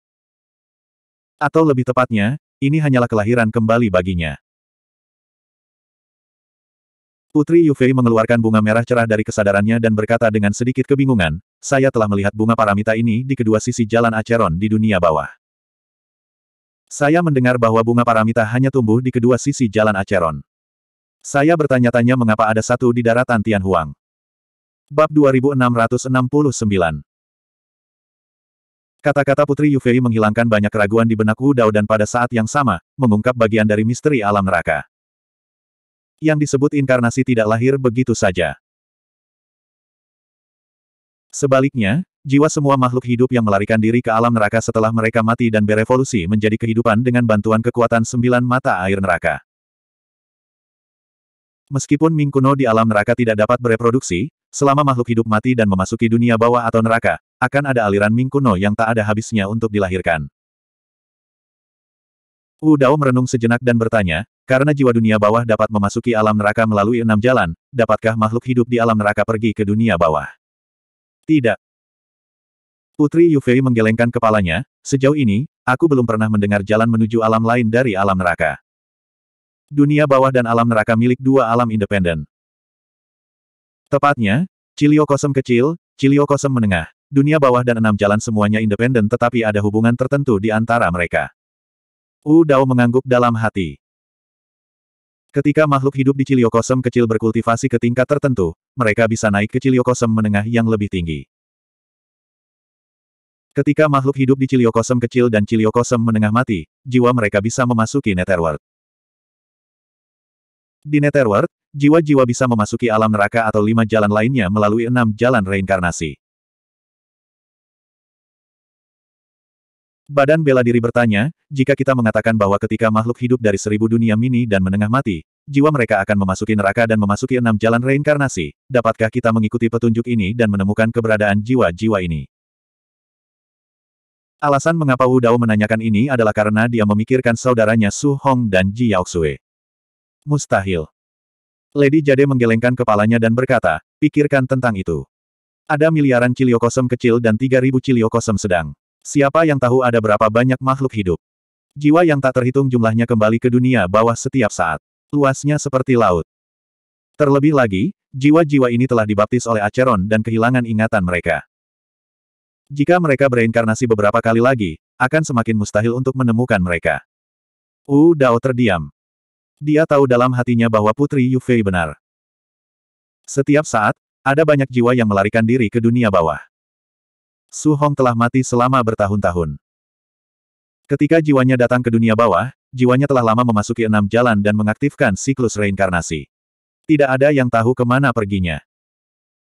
Atau lebih tepatnya, ini hanyalah kelahiran kembali baginya. Putri Yufei mengeluarkan bunga merah cerah dari kesadarannya dan berkata dengan sedikit kebingungan, saya telah melihat bunga paramita ini di kedua sisi jalan Aceron di dunia bawah. Saya mendengar bahwa bunga paramita hanya tumbuh di kedua sisi jalan Aceron. Saya bertanya-tanya mengapa ada satu di daratan Tianhuang. Bab 2669 Kata-kata Putri Yufei menghilangkan banyak keraguan di benak Wu Dao dan pada saat yang sama, mengungkap bagian dari misteri alam neraka. Yang disebut inkarnasi tidak lahir begitu saja. Sebaliknya, jiwa semua makhluk hidup yang melarikan diri ke alam neraka setelah mereka mati dan berevolusi menjadi kehidupan dengan bantuan kekuatan sembilan mata air neraka. Meskipun Ming Kuno di alam neraka tidak dapat bereproduksi, Selama makhluk hidup mati dan memasuki dunia bawah atau neraka, akan ada aliran Ming kuno yang tak ada habisnya untuk dilahirkan. Wu Dao merenung sejenak dan bertanya, karena jiwa dunia bawah dapat memasuki alam neraka melalui enam jalan, dapatkah makhluk hidup di alam neraka pergi ke dunia bawah? Tidak. Putri Yufei menggelengkan kepalanya, sejauh ini, aku belum pernah mendengar jalan menuju alam lain dari alam neraka. Dunia bawah dan alam neraka milik dua alam independen. Tepatnya, ciliokosem kecil, ciliokosem menengah, dunia bawah dan enam jalan semuanya independen tetapi ada hubungan tertentu di antara mereka. U Dao mengangguk dalam hati. Ketika makhluk hidup di ciliokosem kecil berkultivasi ke tingkat tertentu, mereka bisa naik ke ciliokosem menengah yang lebih tinggi. Ketika makhluk hidup di ciliokosem kecil dan ciliokosem menengah mati, jiwa mereka bisa memasuki netherworld. Di netherworld, jiwa-jiwa bisa memasuki alam neraka atau lima jalan lainnya melalui enam jalan reinkarnasi. Badan bela diri bertanya, jika kita mengatakan bahwa ketika makhluk hidup dari seribu dunia mini dan menengah mati, jiwa mereka akan memasuki neraka dan memasuki enam jalan reinkarnasi, dapatkah kita mengikuti petunjuk ini dan menemukan keberadaan jiwa-jiwa ini? Alasan mengapa Wu Dao menanyakan ini adalah karena dia memikirkan saudaranya Su Hong dan Ji Yaoxue. Mustahil. Lady Jade menggelengkan kepalanya dan berkata, pikirkan tentang itu. Ada miliaran ciliokosem kecil dan 3000 ciliokosem sedang. Siapa yang tahu ada berapa banyak makhluk hidup? Jiwa yang tak terhitung jumlahnya kembali ke dunia bawah setiap saat. Luasnya seperti laut. Terlebih lagi, jiwa-jiwa ini telah dibaptis oleh Acheron dan kehilangan ingatan mereka. Jika mereka bereinkarnasi beberapa kali lagi, akan semakin mustahil untuk menemukan mereka. Wu Dao terdiam. Dia tahu dalam hatinya bahwa Putri Yufei benar. Setiap saat, ada banyak jiwa yang melarikan diri ke dunia bawah. Su Hong telah mati selama bertahun-tahun. Ketika jiwanya datang ke dunia bawah, jiwanya telah lama memasuki enam jalan dan mengaktifkan siklus reinkarnasi. Tidak ada yang tahu kemana perginya.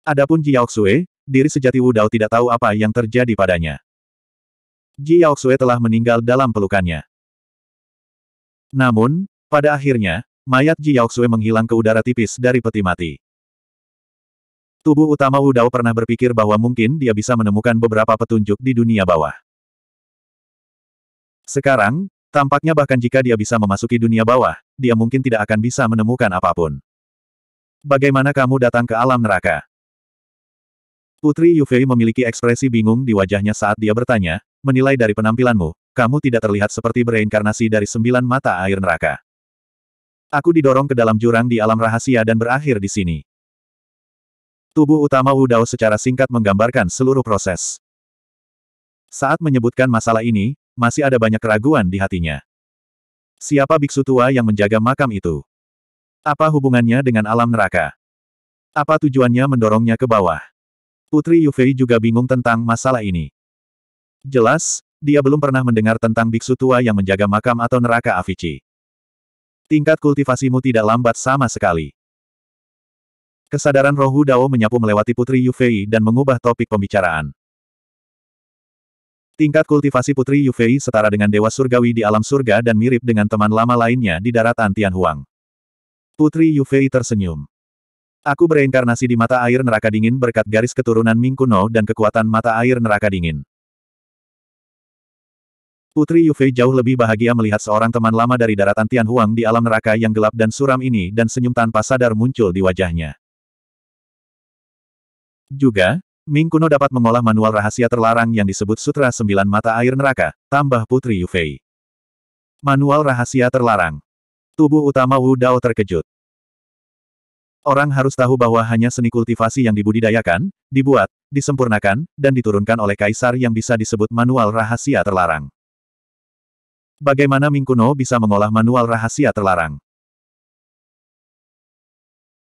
Adapun Ji Yaoxue, diri sejati Wu Dao tidak tahu apa yang terjadi padanya. Ji Yaoxue telah meninggal dalam pelukannya. Namun, pada akhirnya, mayat Ji Yaoxue menghilang ke udara tipis dari peti mati. Tubuh utama Wu Dao pernah berpikir bahwa mungkin dia bisa menemukan beberapa petunjuk di dunia bawah. Sekarang, tampaknya bahkan jika dia bisa memasuki dunia bawah, dia mungkin tidak akan bisa menemukan apapun. Bagaimana kamu datang ke alam neraka? Putri Yufei memiliki ekspresi bingung di wajahnya saat dia bertanya, menilai dari penampilanmu, kamu tidak terlihat seperti bereinkarnasi dari sembilan mata air neraka. Aku didorong ke dalam jurang di alam rahasia dan berakhir di sini. Tubuh utama Wu Dao secara singkat menggambarkan seluruh proses. Saat menyebutkan masalah ini, masih ada banyak keraguan di hatinya. Siapa biksu tua yang menjaga makam itu? Apa hubungannya dengan alam neraka? Apa tujuannya mendorongnya ke bawah? Putri Yufei juga bingung tentang masalah ini. Jelas, dia belum pernah mendengar tentang biksu tua yang menjaga makam atau neraka Avicii. Tingkat kultivasimu tidak lambat sama sekali. Kesadaran rohu Dao menyapu melewati Putri Yufei dan mengubah topik pembicaraan. Tingkat kultivasi Putri Yufei setara dengan Dewa Surgawi di alam surga dan mirip dengan teman lama lainnya di daratan Tianhuang. Putri Yufei tersenyum. Aku bereinkarnasi di mata air neraka dingin berkat garis keturunan Ming Kuno dan kekuatan mata air neraka dingin. Putri Yufei jauh lebih bahagia melihat seorang teman lama dari daratan Tianhuang di alam neraka yang gelap dan suram ini dan senyum tanpa sadar muncul di wajahnya. Juga, Ming Kuno dapat mengolah manual rahasia terlarang yang disebut Sutra Sembilan Mata Air Neraka, tambah Putri Yufei. Manual Rahasia Terlarang Tubuh utama Wu Dao terkejut. Orang harus tahu bahwa hanya seni kultivasi yang dibudidayakan, dibuat, disempurnakan, dan diturunkan oleh kaisar yang bisa disebut manual rahasia terlarang. Bagaimana Mingkuno bisa mengolah manual rahasia terlarang?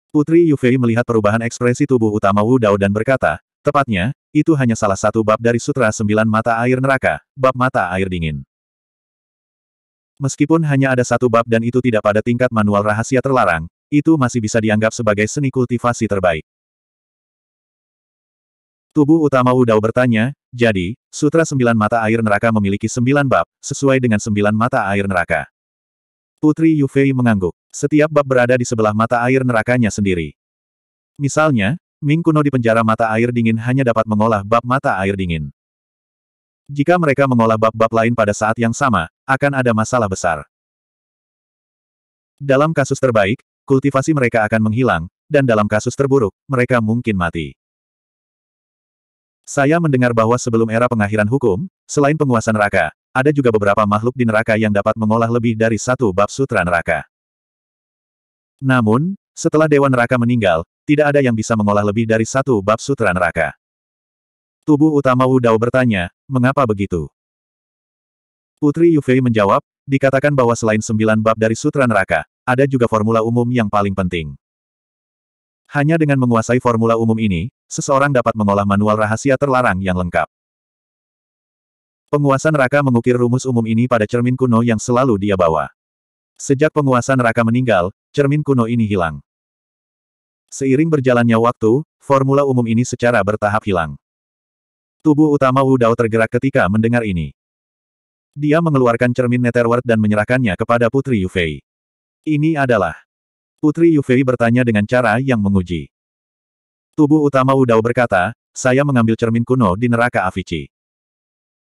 Putri Yufei melihat perubahan ekspresi tubuh utama Wu Dao dan berkata, tepatnya, itu hanya salah satu bab dari Sutra Sembilan Mata Air Neraka, bab mata air dingin. Meskipun hanya ada satu bab dan itu tidak pada tingkat manual rahasia terlarang, itu masih bisa dianggap sebagai seni kultivasi terbaik. Tubuh utama Wu Dao bertanya, jadi, Sutra Sembilan Mata Air Neraka memiliki sembilan bab, sesuai dengan sembilan mata air neraka. Putri Yufei mengangguk. Setiap bab berada di sebelah mata air nerakanya sendiri. Misalnya, Ming kuno di penjara mata air dingin hanya dapat mengolah bab mata air dingin. Jika mereka mengolah bab-bab lain pada saat yang sama, akan ada masalah besar. Dalam kasus terbaik, kultivasi mereka akan menghilang, dan dalam kasus terburuk, mereka mungkin mati. Saya mendengar bahwa sebelum era pengakhiran hukum, selain penguasa neraka, ada juga beberapa makhluk di neraka yang dapat mengolah lebih dari satu bab sutra neraka. Namun, setelah Dewa Neraka meninggal, tidak ada yang bisa mengolah lebih dari satu bab sutra neraka. Tubuh utama Wu Dao bertanya, mengapa begitu? Putri Yufei menjawab, dikatakan bahwa selain sembilan bab dari sutra neraka, ada juga formula umum yang paling penting. Hanya dengan menguasai formula umum ini, seseorang dapat mengolah manual rahasia terlarang yang lengkap. Penguasa neraka mengukir rumus umum ini pada cermin kuno yang selalu dia bawa. Sejak penguasa neraka meninggal, cermin kuno ini hilang. Seiring berjalannya waktu, formula umum ini secara bertahap hilang. Tubuh utama Wu Dao tergerak ketika mendengar ini. Dia mengeluarkan cermin Netherworld dan menyerahkannya kepada Putri Yufei. Ini adalah Putri Yufei bertanya dengan cara yang menguji. Tubuh utama Udao berkata, saya mengambil cermin kuno di neraka Avici.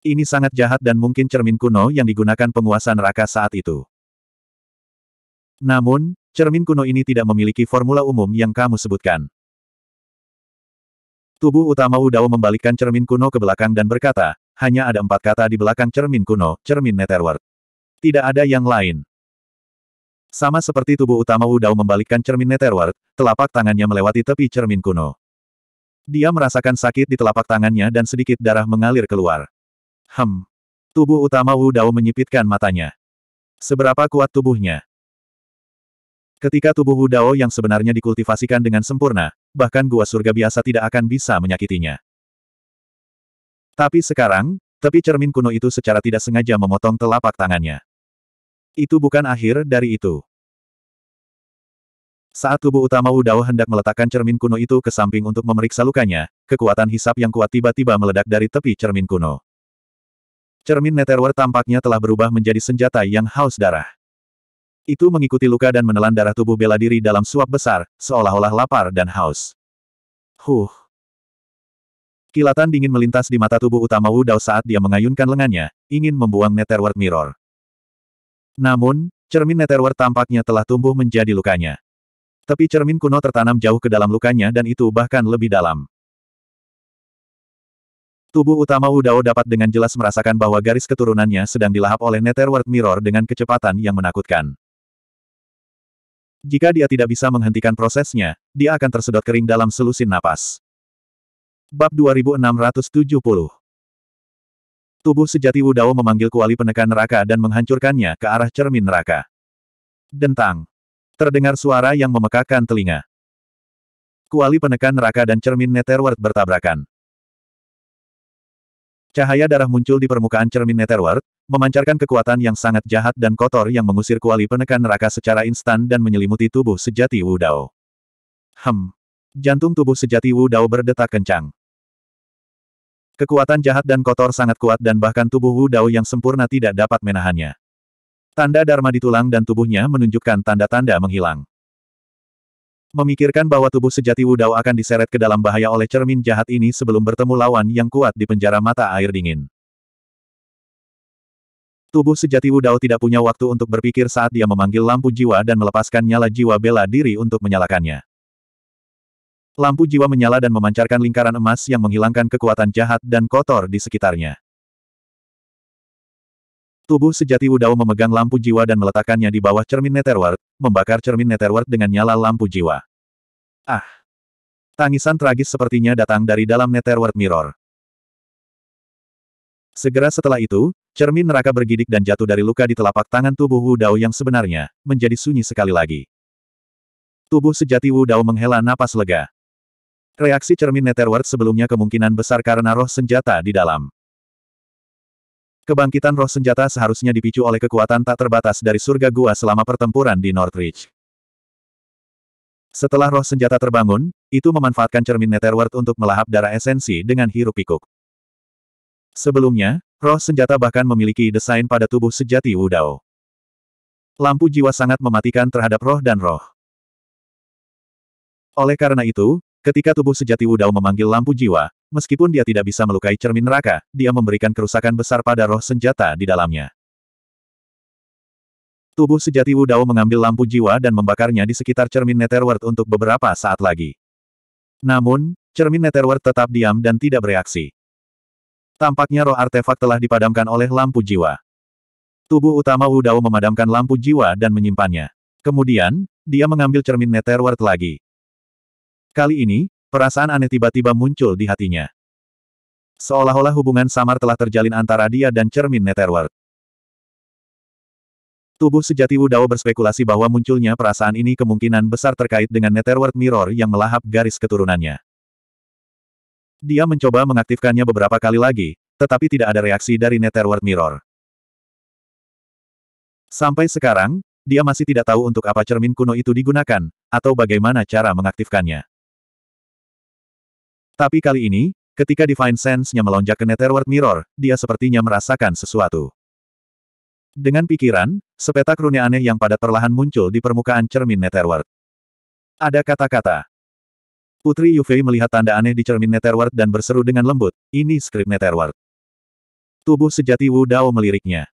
Ini sangat jahat dan mungkin cermin kuno yang digunakan penguasa neraka saat itu. Namun, cermin kuno ini tidak memiliki formula umum yang kamu sebutkan. Tubuh utama Udao membalikkan cermin kuno ke belakang dan berkata, hanya ada empat kata di belakang cermin kuno, cermin Netherworld. Tidak ada yang lain. Sama seperti tubuh utama Wu Dao membalikkan cermin Netherworld, telapak tangannya melewati tepi cermin kuno. Dia merasakan sakit di telapak tangannya dan sedikit darah mengalir keluar. Hem. Tubuh utama Wu Dao menyipitkan matanya. Seberapa kuat tubuhnya? Ketika tubuh Wu Dao yang sebenarnya dikultivasikan dengan sempurna, bahkan gua surga biasa tidak akan bisa menyakitinya. Tapi sekarang, tepi cermin kuno itu secara tidak sengaja memotong telapak tangannya. Itu bukan akhir dari itu. Saat tubuh utama Dao hendak meletakkan cermin kuno itu ke samping untuk memeriksa lukanya, kekuatan hisap yang kuat tiba-tiba meledak dari tepi cermin kuno. Cermin Netherworld tampaknya telah berubah menjadi senjata yang haus darah. Itu mengikuti luka dan menelan darah tubuh bela diri dalam suap besar, seolah-olah lapar dan haus. Huh. Kilatan dingin melintas di mata tubuh utama Wudao saat dia mengayunkan lengannya, ingin membuang Netherworld Mirror. Namun, cermin Netherworld tampaknya telah tumbuh menjadi lukanya. Tapi cermin kuno tertanam jauh ke dalam lukanya dan itu bahkan lebih dalam. Tubuh utama Udao dapat dengan jelas merasakan bahwa garis keturunannya sedang dilahap oleh Netherworld Mirror dengan kecepatan yang menakutkan. Jika dia tidak bisa menghentikan prosesnya, dia akan tersedot kering dalam selusin napas. Bab 2670 Tubuh sejati Wu Dao memanggil kuali penekan neraka dan menghancurkannya ke arah cermin neraka. Dentang. Terdengar suara yang memekakkan telinga. Kuali penekan neraka dan cermin Netherworld bertabrakan. Cahaya darah muncul di permukaan cermin Netherworld, memancarkan kekuatan yang sangat jahat dan kotor yang mengusir kuali penekan neraka secara instan dan menyelimuti tubuh sejati Wu Dao. Hem. Jantung tubuh sejati Wu Dao berdetak kencang. Kekuatan jahat dan kotor sangat kuat dan bahkan tubuh Wu Dao yang sempurna tidak dapat menahannya. Tanda Dharma di tulang dan tubuhnya menunjukkan tanda-tanda menghilang. Memikirkan bahwa tubuh sejati Wu Dao akan diseret ke dalam bahaya oleh cermin jahat ini sebelum bertemu lawan yang kuat di penjara mata air dingin. Tubuh sejati Wu Dao tidak punya waktu untuk berpikir saat dia memanggil lampu jiwa dan melepaskan nyala jiwa bela diri untuk menyalakannya. Lampu jiwa menyala dan memancarkan lingkaran emas yang menghilangkan kekuatan jahat dan kotor di sekitarnya. Tubuh sejati Wudao memegang lampu jiwa dan meletakkannya di bawah cermin Netherworld, membakar cermin Netherworld dengan nyala lampu jiwa. Ah! Tangisan tragis sepertinya datang dari dalam Netherworld Mirror. Segera setelah itu, cermin neraka bergidik dan jatuh dari luka di telapak tangan tubuh Wudao yang sebenarnya, menjadi sunyi sekali lagi. Tubuh sejati Wudao menghela napas lega. Reaksi cermin Netherworld sebelumnya kemungkinan besar karena roh senjata di dalam. Kebangkitan roh senjata seharusnya dipicu oleh kekuatan tak terbatas dari surga gua selama pertempuran di Northridge. Setelah roh senjata terbangun, itu memanfaatkan cermin Netherworld untuk melahap darah esensi dengan hirup pikuk Sebelumnya, roh senjata bahkan memiliki desain pada tubuh sejati Wudao. Lampu jiwa sangat mematikan terhadap roh dan roh. Oleh karena itu, Ketika tubuh sejati Wudao memanggil lampu jiwa, meskipun dia tidak bisa melukai cermin neraka, dia memberikan kerusakan besar pada roh senjata di dalamnya. Tubuh sejati Wudao mengambil lampu jiwa dan membakarnya di sekitar cermin Netherworld untuk beberapa saat lagi. Namun, cermin Netherworld tetap diam dan tidak bereaksi. Tampaknya roh artefak telah dipadamkan oleh lampu jiwa. Tubuh utama Wudao memadamkan lampu jiwa dan menyimpannya. Kemudian, dia mengambil cermin Netherworld lagi. Kali ini, perasaan aneh tiba-tiba muncul di hatinya. Seolah-olah hubungan samar telah terjalin antara dia dan cermin Netherworld. Tubuh sejati Wu Dao berspekulasi bahwa munculnya perasaan ini kemungkinan besar terkait dengan Netherworld Mirror yang melahap garis keturunannya. Dia mencoba mengaktifkannya beberapa kali lagi, tetapi tidak ada reaksi dari Netherworld Mirror. Sampai sekarang, dia masih tidak tahu untuk apa cermin kuno itu digunakan, atau bagaimana cara mengaktifkannya. Tapi kali ini, ketika Divine Sense-nya melonjak ke Netherworld Mirror, dia sepertinya merasakan sesuatu. Dengan pikiran, sepetak rune aneh yang padat perlahan muncul di permukaan cermin Netherworld. Ada kata-kata. Putri Yufei melihat tanda aneh di cermin Netherworld dan berseru dengan lembut, ini skrip Netherworld. Tubuh sejati Wu Dao meliriknya.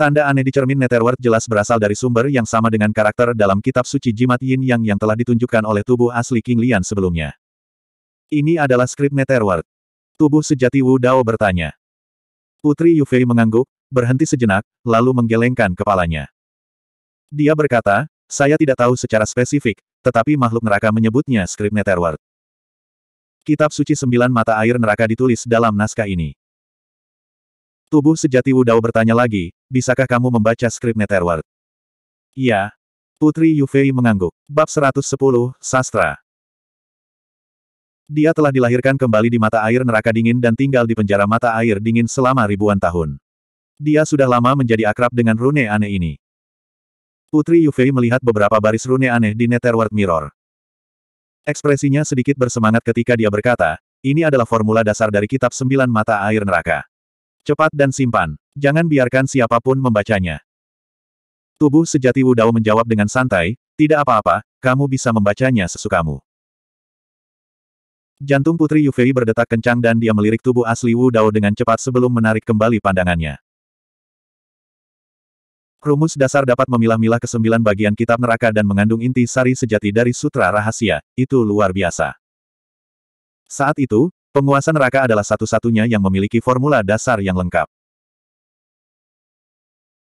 Tanda aneh di cermin Netherworld jelas berasal dari sumber yang sama dengan karakter dalam kitab suci jimat Yin Yang yang telah ditunjukkan oleh tubuh asli King Lian sebelumnya. Ini adalah skrip Netherworld. Tubuh sejati Wu Dao bertanya. Putri Yufei mengangguk, berhenti sejenak, lalu menggelengkan kepalanya. Dia berkata, saya tidak tahu secara spesifik, tetapi makhluk neraka menyebutnya skrip Netherworld. Kitab suci sembilan mata air neraka ditulis dalam naskah ini. Tubuh sejati Wu Dao bertanya lagi, bisakah kamu membaca skrip Netherworld? "Ya," Putri Yufei mengangguk. Bab 110, Sastra. Dia telah dilahirkan kembali di mata air neraka dingin dan tinggal di penjara mata air dingin selama ribuan tahun. Dia sudah lama menjadi akrab dengan rune aneh ini. Putri Yufei melihat beberapa baris rune aneh di Netherworld Mirror. Ekspresinya sedikit bersemangat ketika dia berkata, ini adalah formula dasar dari kitab sembilan mata air neraka. Cepat dan simpan. Jangan biarkan siapapun membacanya. Tubuh sejati Wudao menjawab dengan santai, tidak apa-apa, kamu bisa membacanya sesukamu. Jantung Putri Yufei berdetak kencang dan dia melirik tubuh asli Wu Dao dengan cepat sebelum menarik kembali pandangannya. Rumus dasar dapat memilah-milah kesembilan bagian kitab neraka dan mengandung inti sari sejati dari sutra rahasia, itu luar biasa. Saat itu, penguasa neraka adalah satu-satunya yang memiliki formula dasar yang lengkap.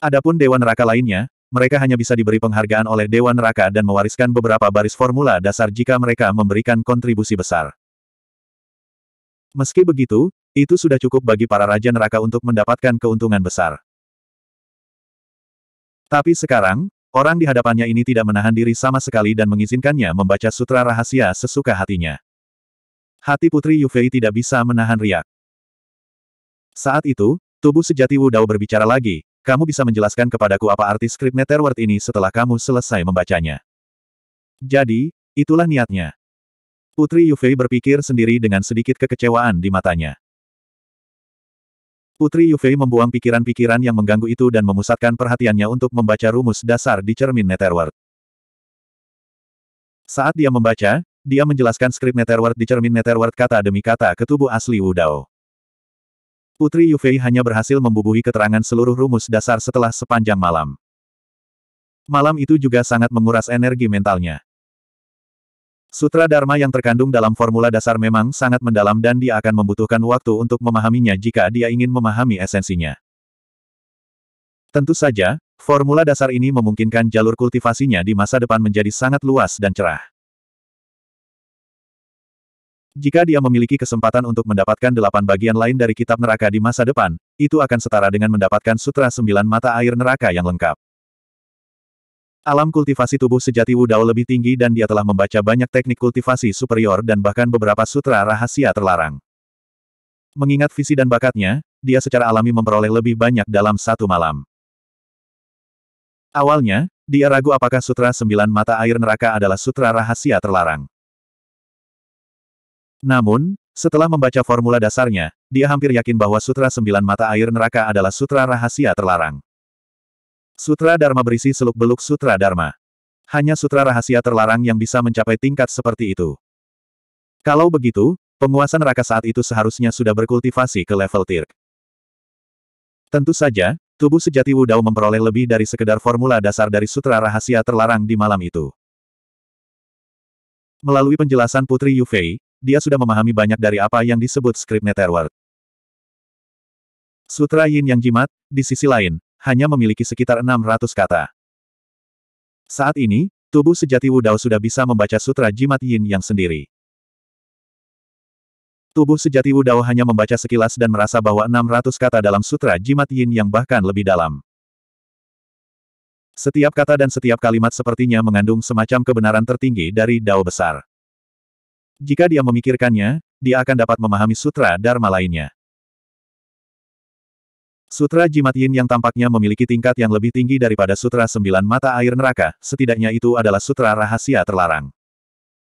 Adapun dewa neraka lainnya, mereka hanya bisa diberi penghargaan oleh Dewan Neraka dan mewariskan beberapa baris formula dasar jika mereka memberikan kontribusi besar. Meski begitu, itu sudah cukup bagi para Raja Neraka untuk mendapatkan keuntungan besar. Tapi sekarang, orang di hadapannya ini tidak menahan diri sama sekali dan mengizinkannya membaca sutra rahasia sesuka hatinya. Hati Putri Yufei tidak bisa menahan riak. Saat itu, tubuh sejati Wudao berbicara lagi, kamu bisa menjelaskan kepadaku apa arti skrip Netherworld ini setelah kamu selesai membacanya. Jadi, itulah niatnya. Putri Yufei berpikir sendiri dengan sedikit kekecewaan di matanya. Putri Yufei membuang pikiran-pikiran yang mengganggu itu dan memusatkan perhatiannya untuk membaca rumus dasar di cermin Netherworld. Saat dia membaca, dia menjelaskan skrip Netherworld di cermin Netherworld kata demi kata ke tubuh asli Wudao. Putri Yufei hanya berhasil membubuhi keterangan seluruh rumus dasar setelah sepanjang malam. Malam itu juga sangat menguras energi mentalnya. Sutra Dharma yang terkandung dalam formula dasar memang sangat mendalam dan dia akan membutuhkan waktu untuk memahaminya jika dia ingin memahami esensinya. Tentu saja, formula dasar ini memungkinkan jalur kultivasinya di masa depan menjadi sangat luas dan cerah. Jika dia memiliki kesempatan untuk mendapatkan delapan bagian lain dari kitab neraka di masa depan, itu akan setara dengan mendapatkan sutra sembilan mata air neraka yang lengkap. Alam kultivasi tubuh sejati Wudao lebih tinggi dan dia telah membaca banyak teknik kultivasi superior dan bahkan beberapa sutra rahasia terlarang. Mengingat visi dan bakatnya, dia secara alami memperoleh lebih banyak dalam satu malam. Awalnya, dia ragu apakah sutra sembilan mata air neraka adalah sutra rahasia terlarang. Namun, setelah membaca formula dasarnya, dia hampir yakin bahwa sutra sembilan mata air neraka adalah sutra rahasia terlarang. Sutra Dharma berisi seluk-beluk Sutra Dharma. Hanya sutra rahasia terlarang yang bisa mencapai tingkat seperti itu. Kalau begitu, penguasa neraka saat itu seharusnya sudah berkultivasi ke level Tirk. Tentu saja, tubuh sejati Wudao memperoleh lebih dari sekedar formula dasar dari sutra rahasia terlarang di malam itu. Melalui penjelasan Putri Yufei, dia sudah memahami banyak dari apa yang disebut skrip netherworld. Sutra Yin Yang Jimat, di sisi lain, hanya memiliki sekitar 600 kata. Saat ini, tubuh sejati Wudao sudah bisa membaca sutra jimat yin yang sendiri. Tubuh sejati Wudao hanya membaca sekilas dan merasa bahwa 600 kata dalam sutra jimat yin yang bahkan lebih dalam. Setiap kata dan setiap kalimat sepertinya mengandung semacam kebenaran tertinggi dari Dao besar. Jika dia memikirkannya, dia akan dapat memahami sutra Dharma lainnya. Sutra Jimat Yin yang tampaknya memiliki tingkat yang lebih tinggi daripada Sutra Sembilan Mata Air Neraka, setidaknya itu adalah Sutra Rahasia Terlarang.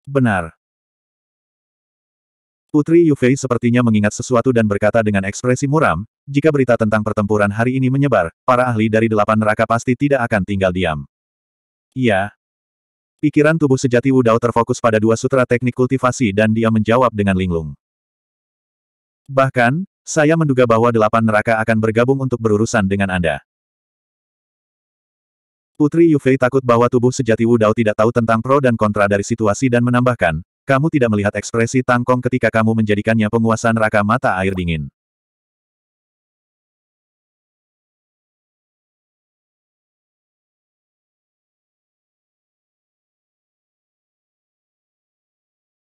Benar. Putri Yufei sepertinya mengingat sesuatu dan berkata dengan ekspresi muram, jika berita tentang pertempuran hari ini menyebar, para ahli dari delapan neraka pasti tidak akan tinggal diam. Iya. Pikiran tubuh sejati Wudao terfokus pada dua sutra teknik kultivasi dan dia menjawab dengan linglung. Bahkan, saya menduga bahwa delapan neraka akan bergabung untuk berurusan dengan Anda. Putri Yufei takut bahwa tubuh sejati Wudao tidak tahu tentang pro dan kontra dari situasi dan menambahkan, kamu tidak melihat ekspresi Tangkong ketika kamu menjadikannya penguasa neraka mata air dingin.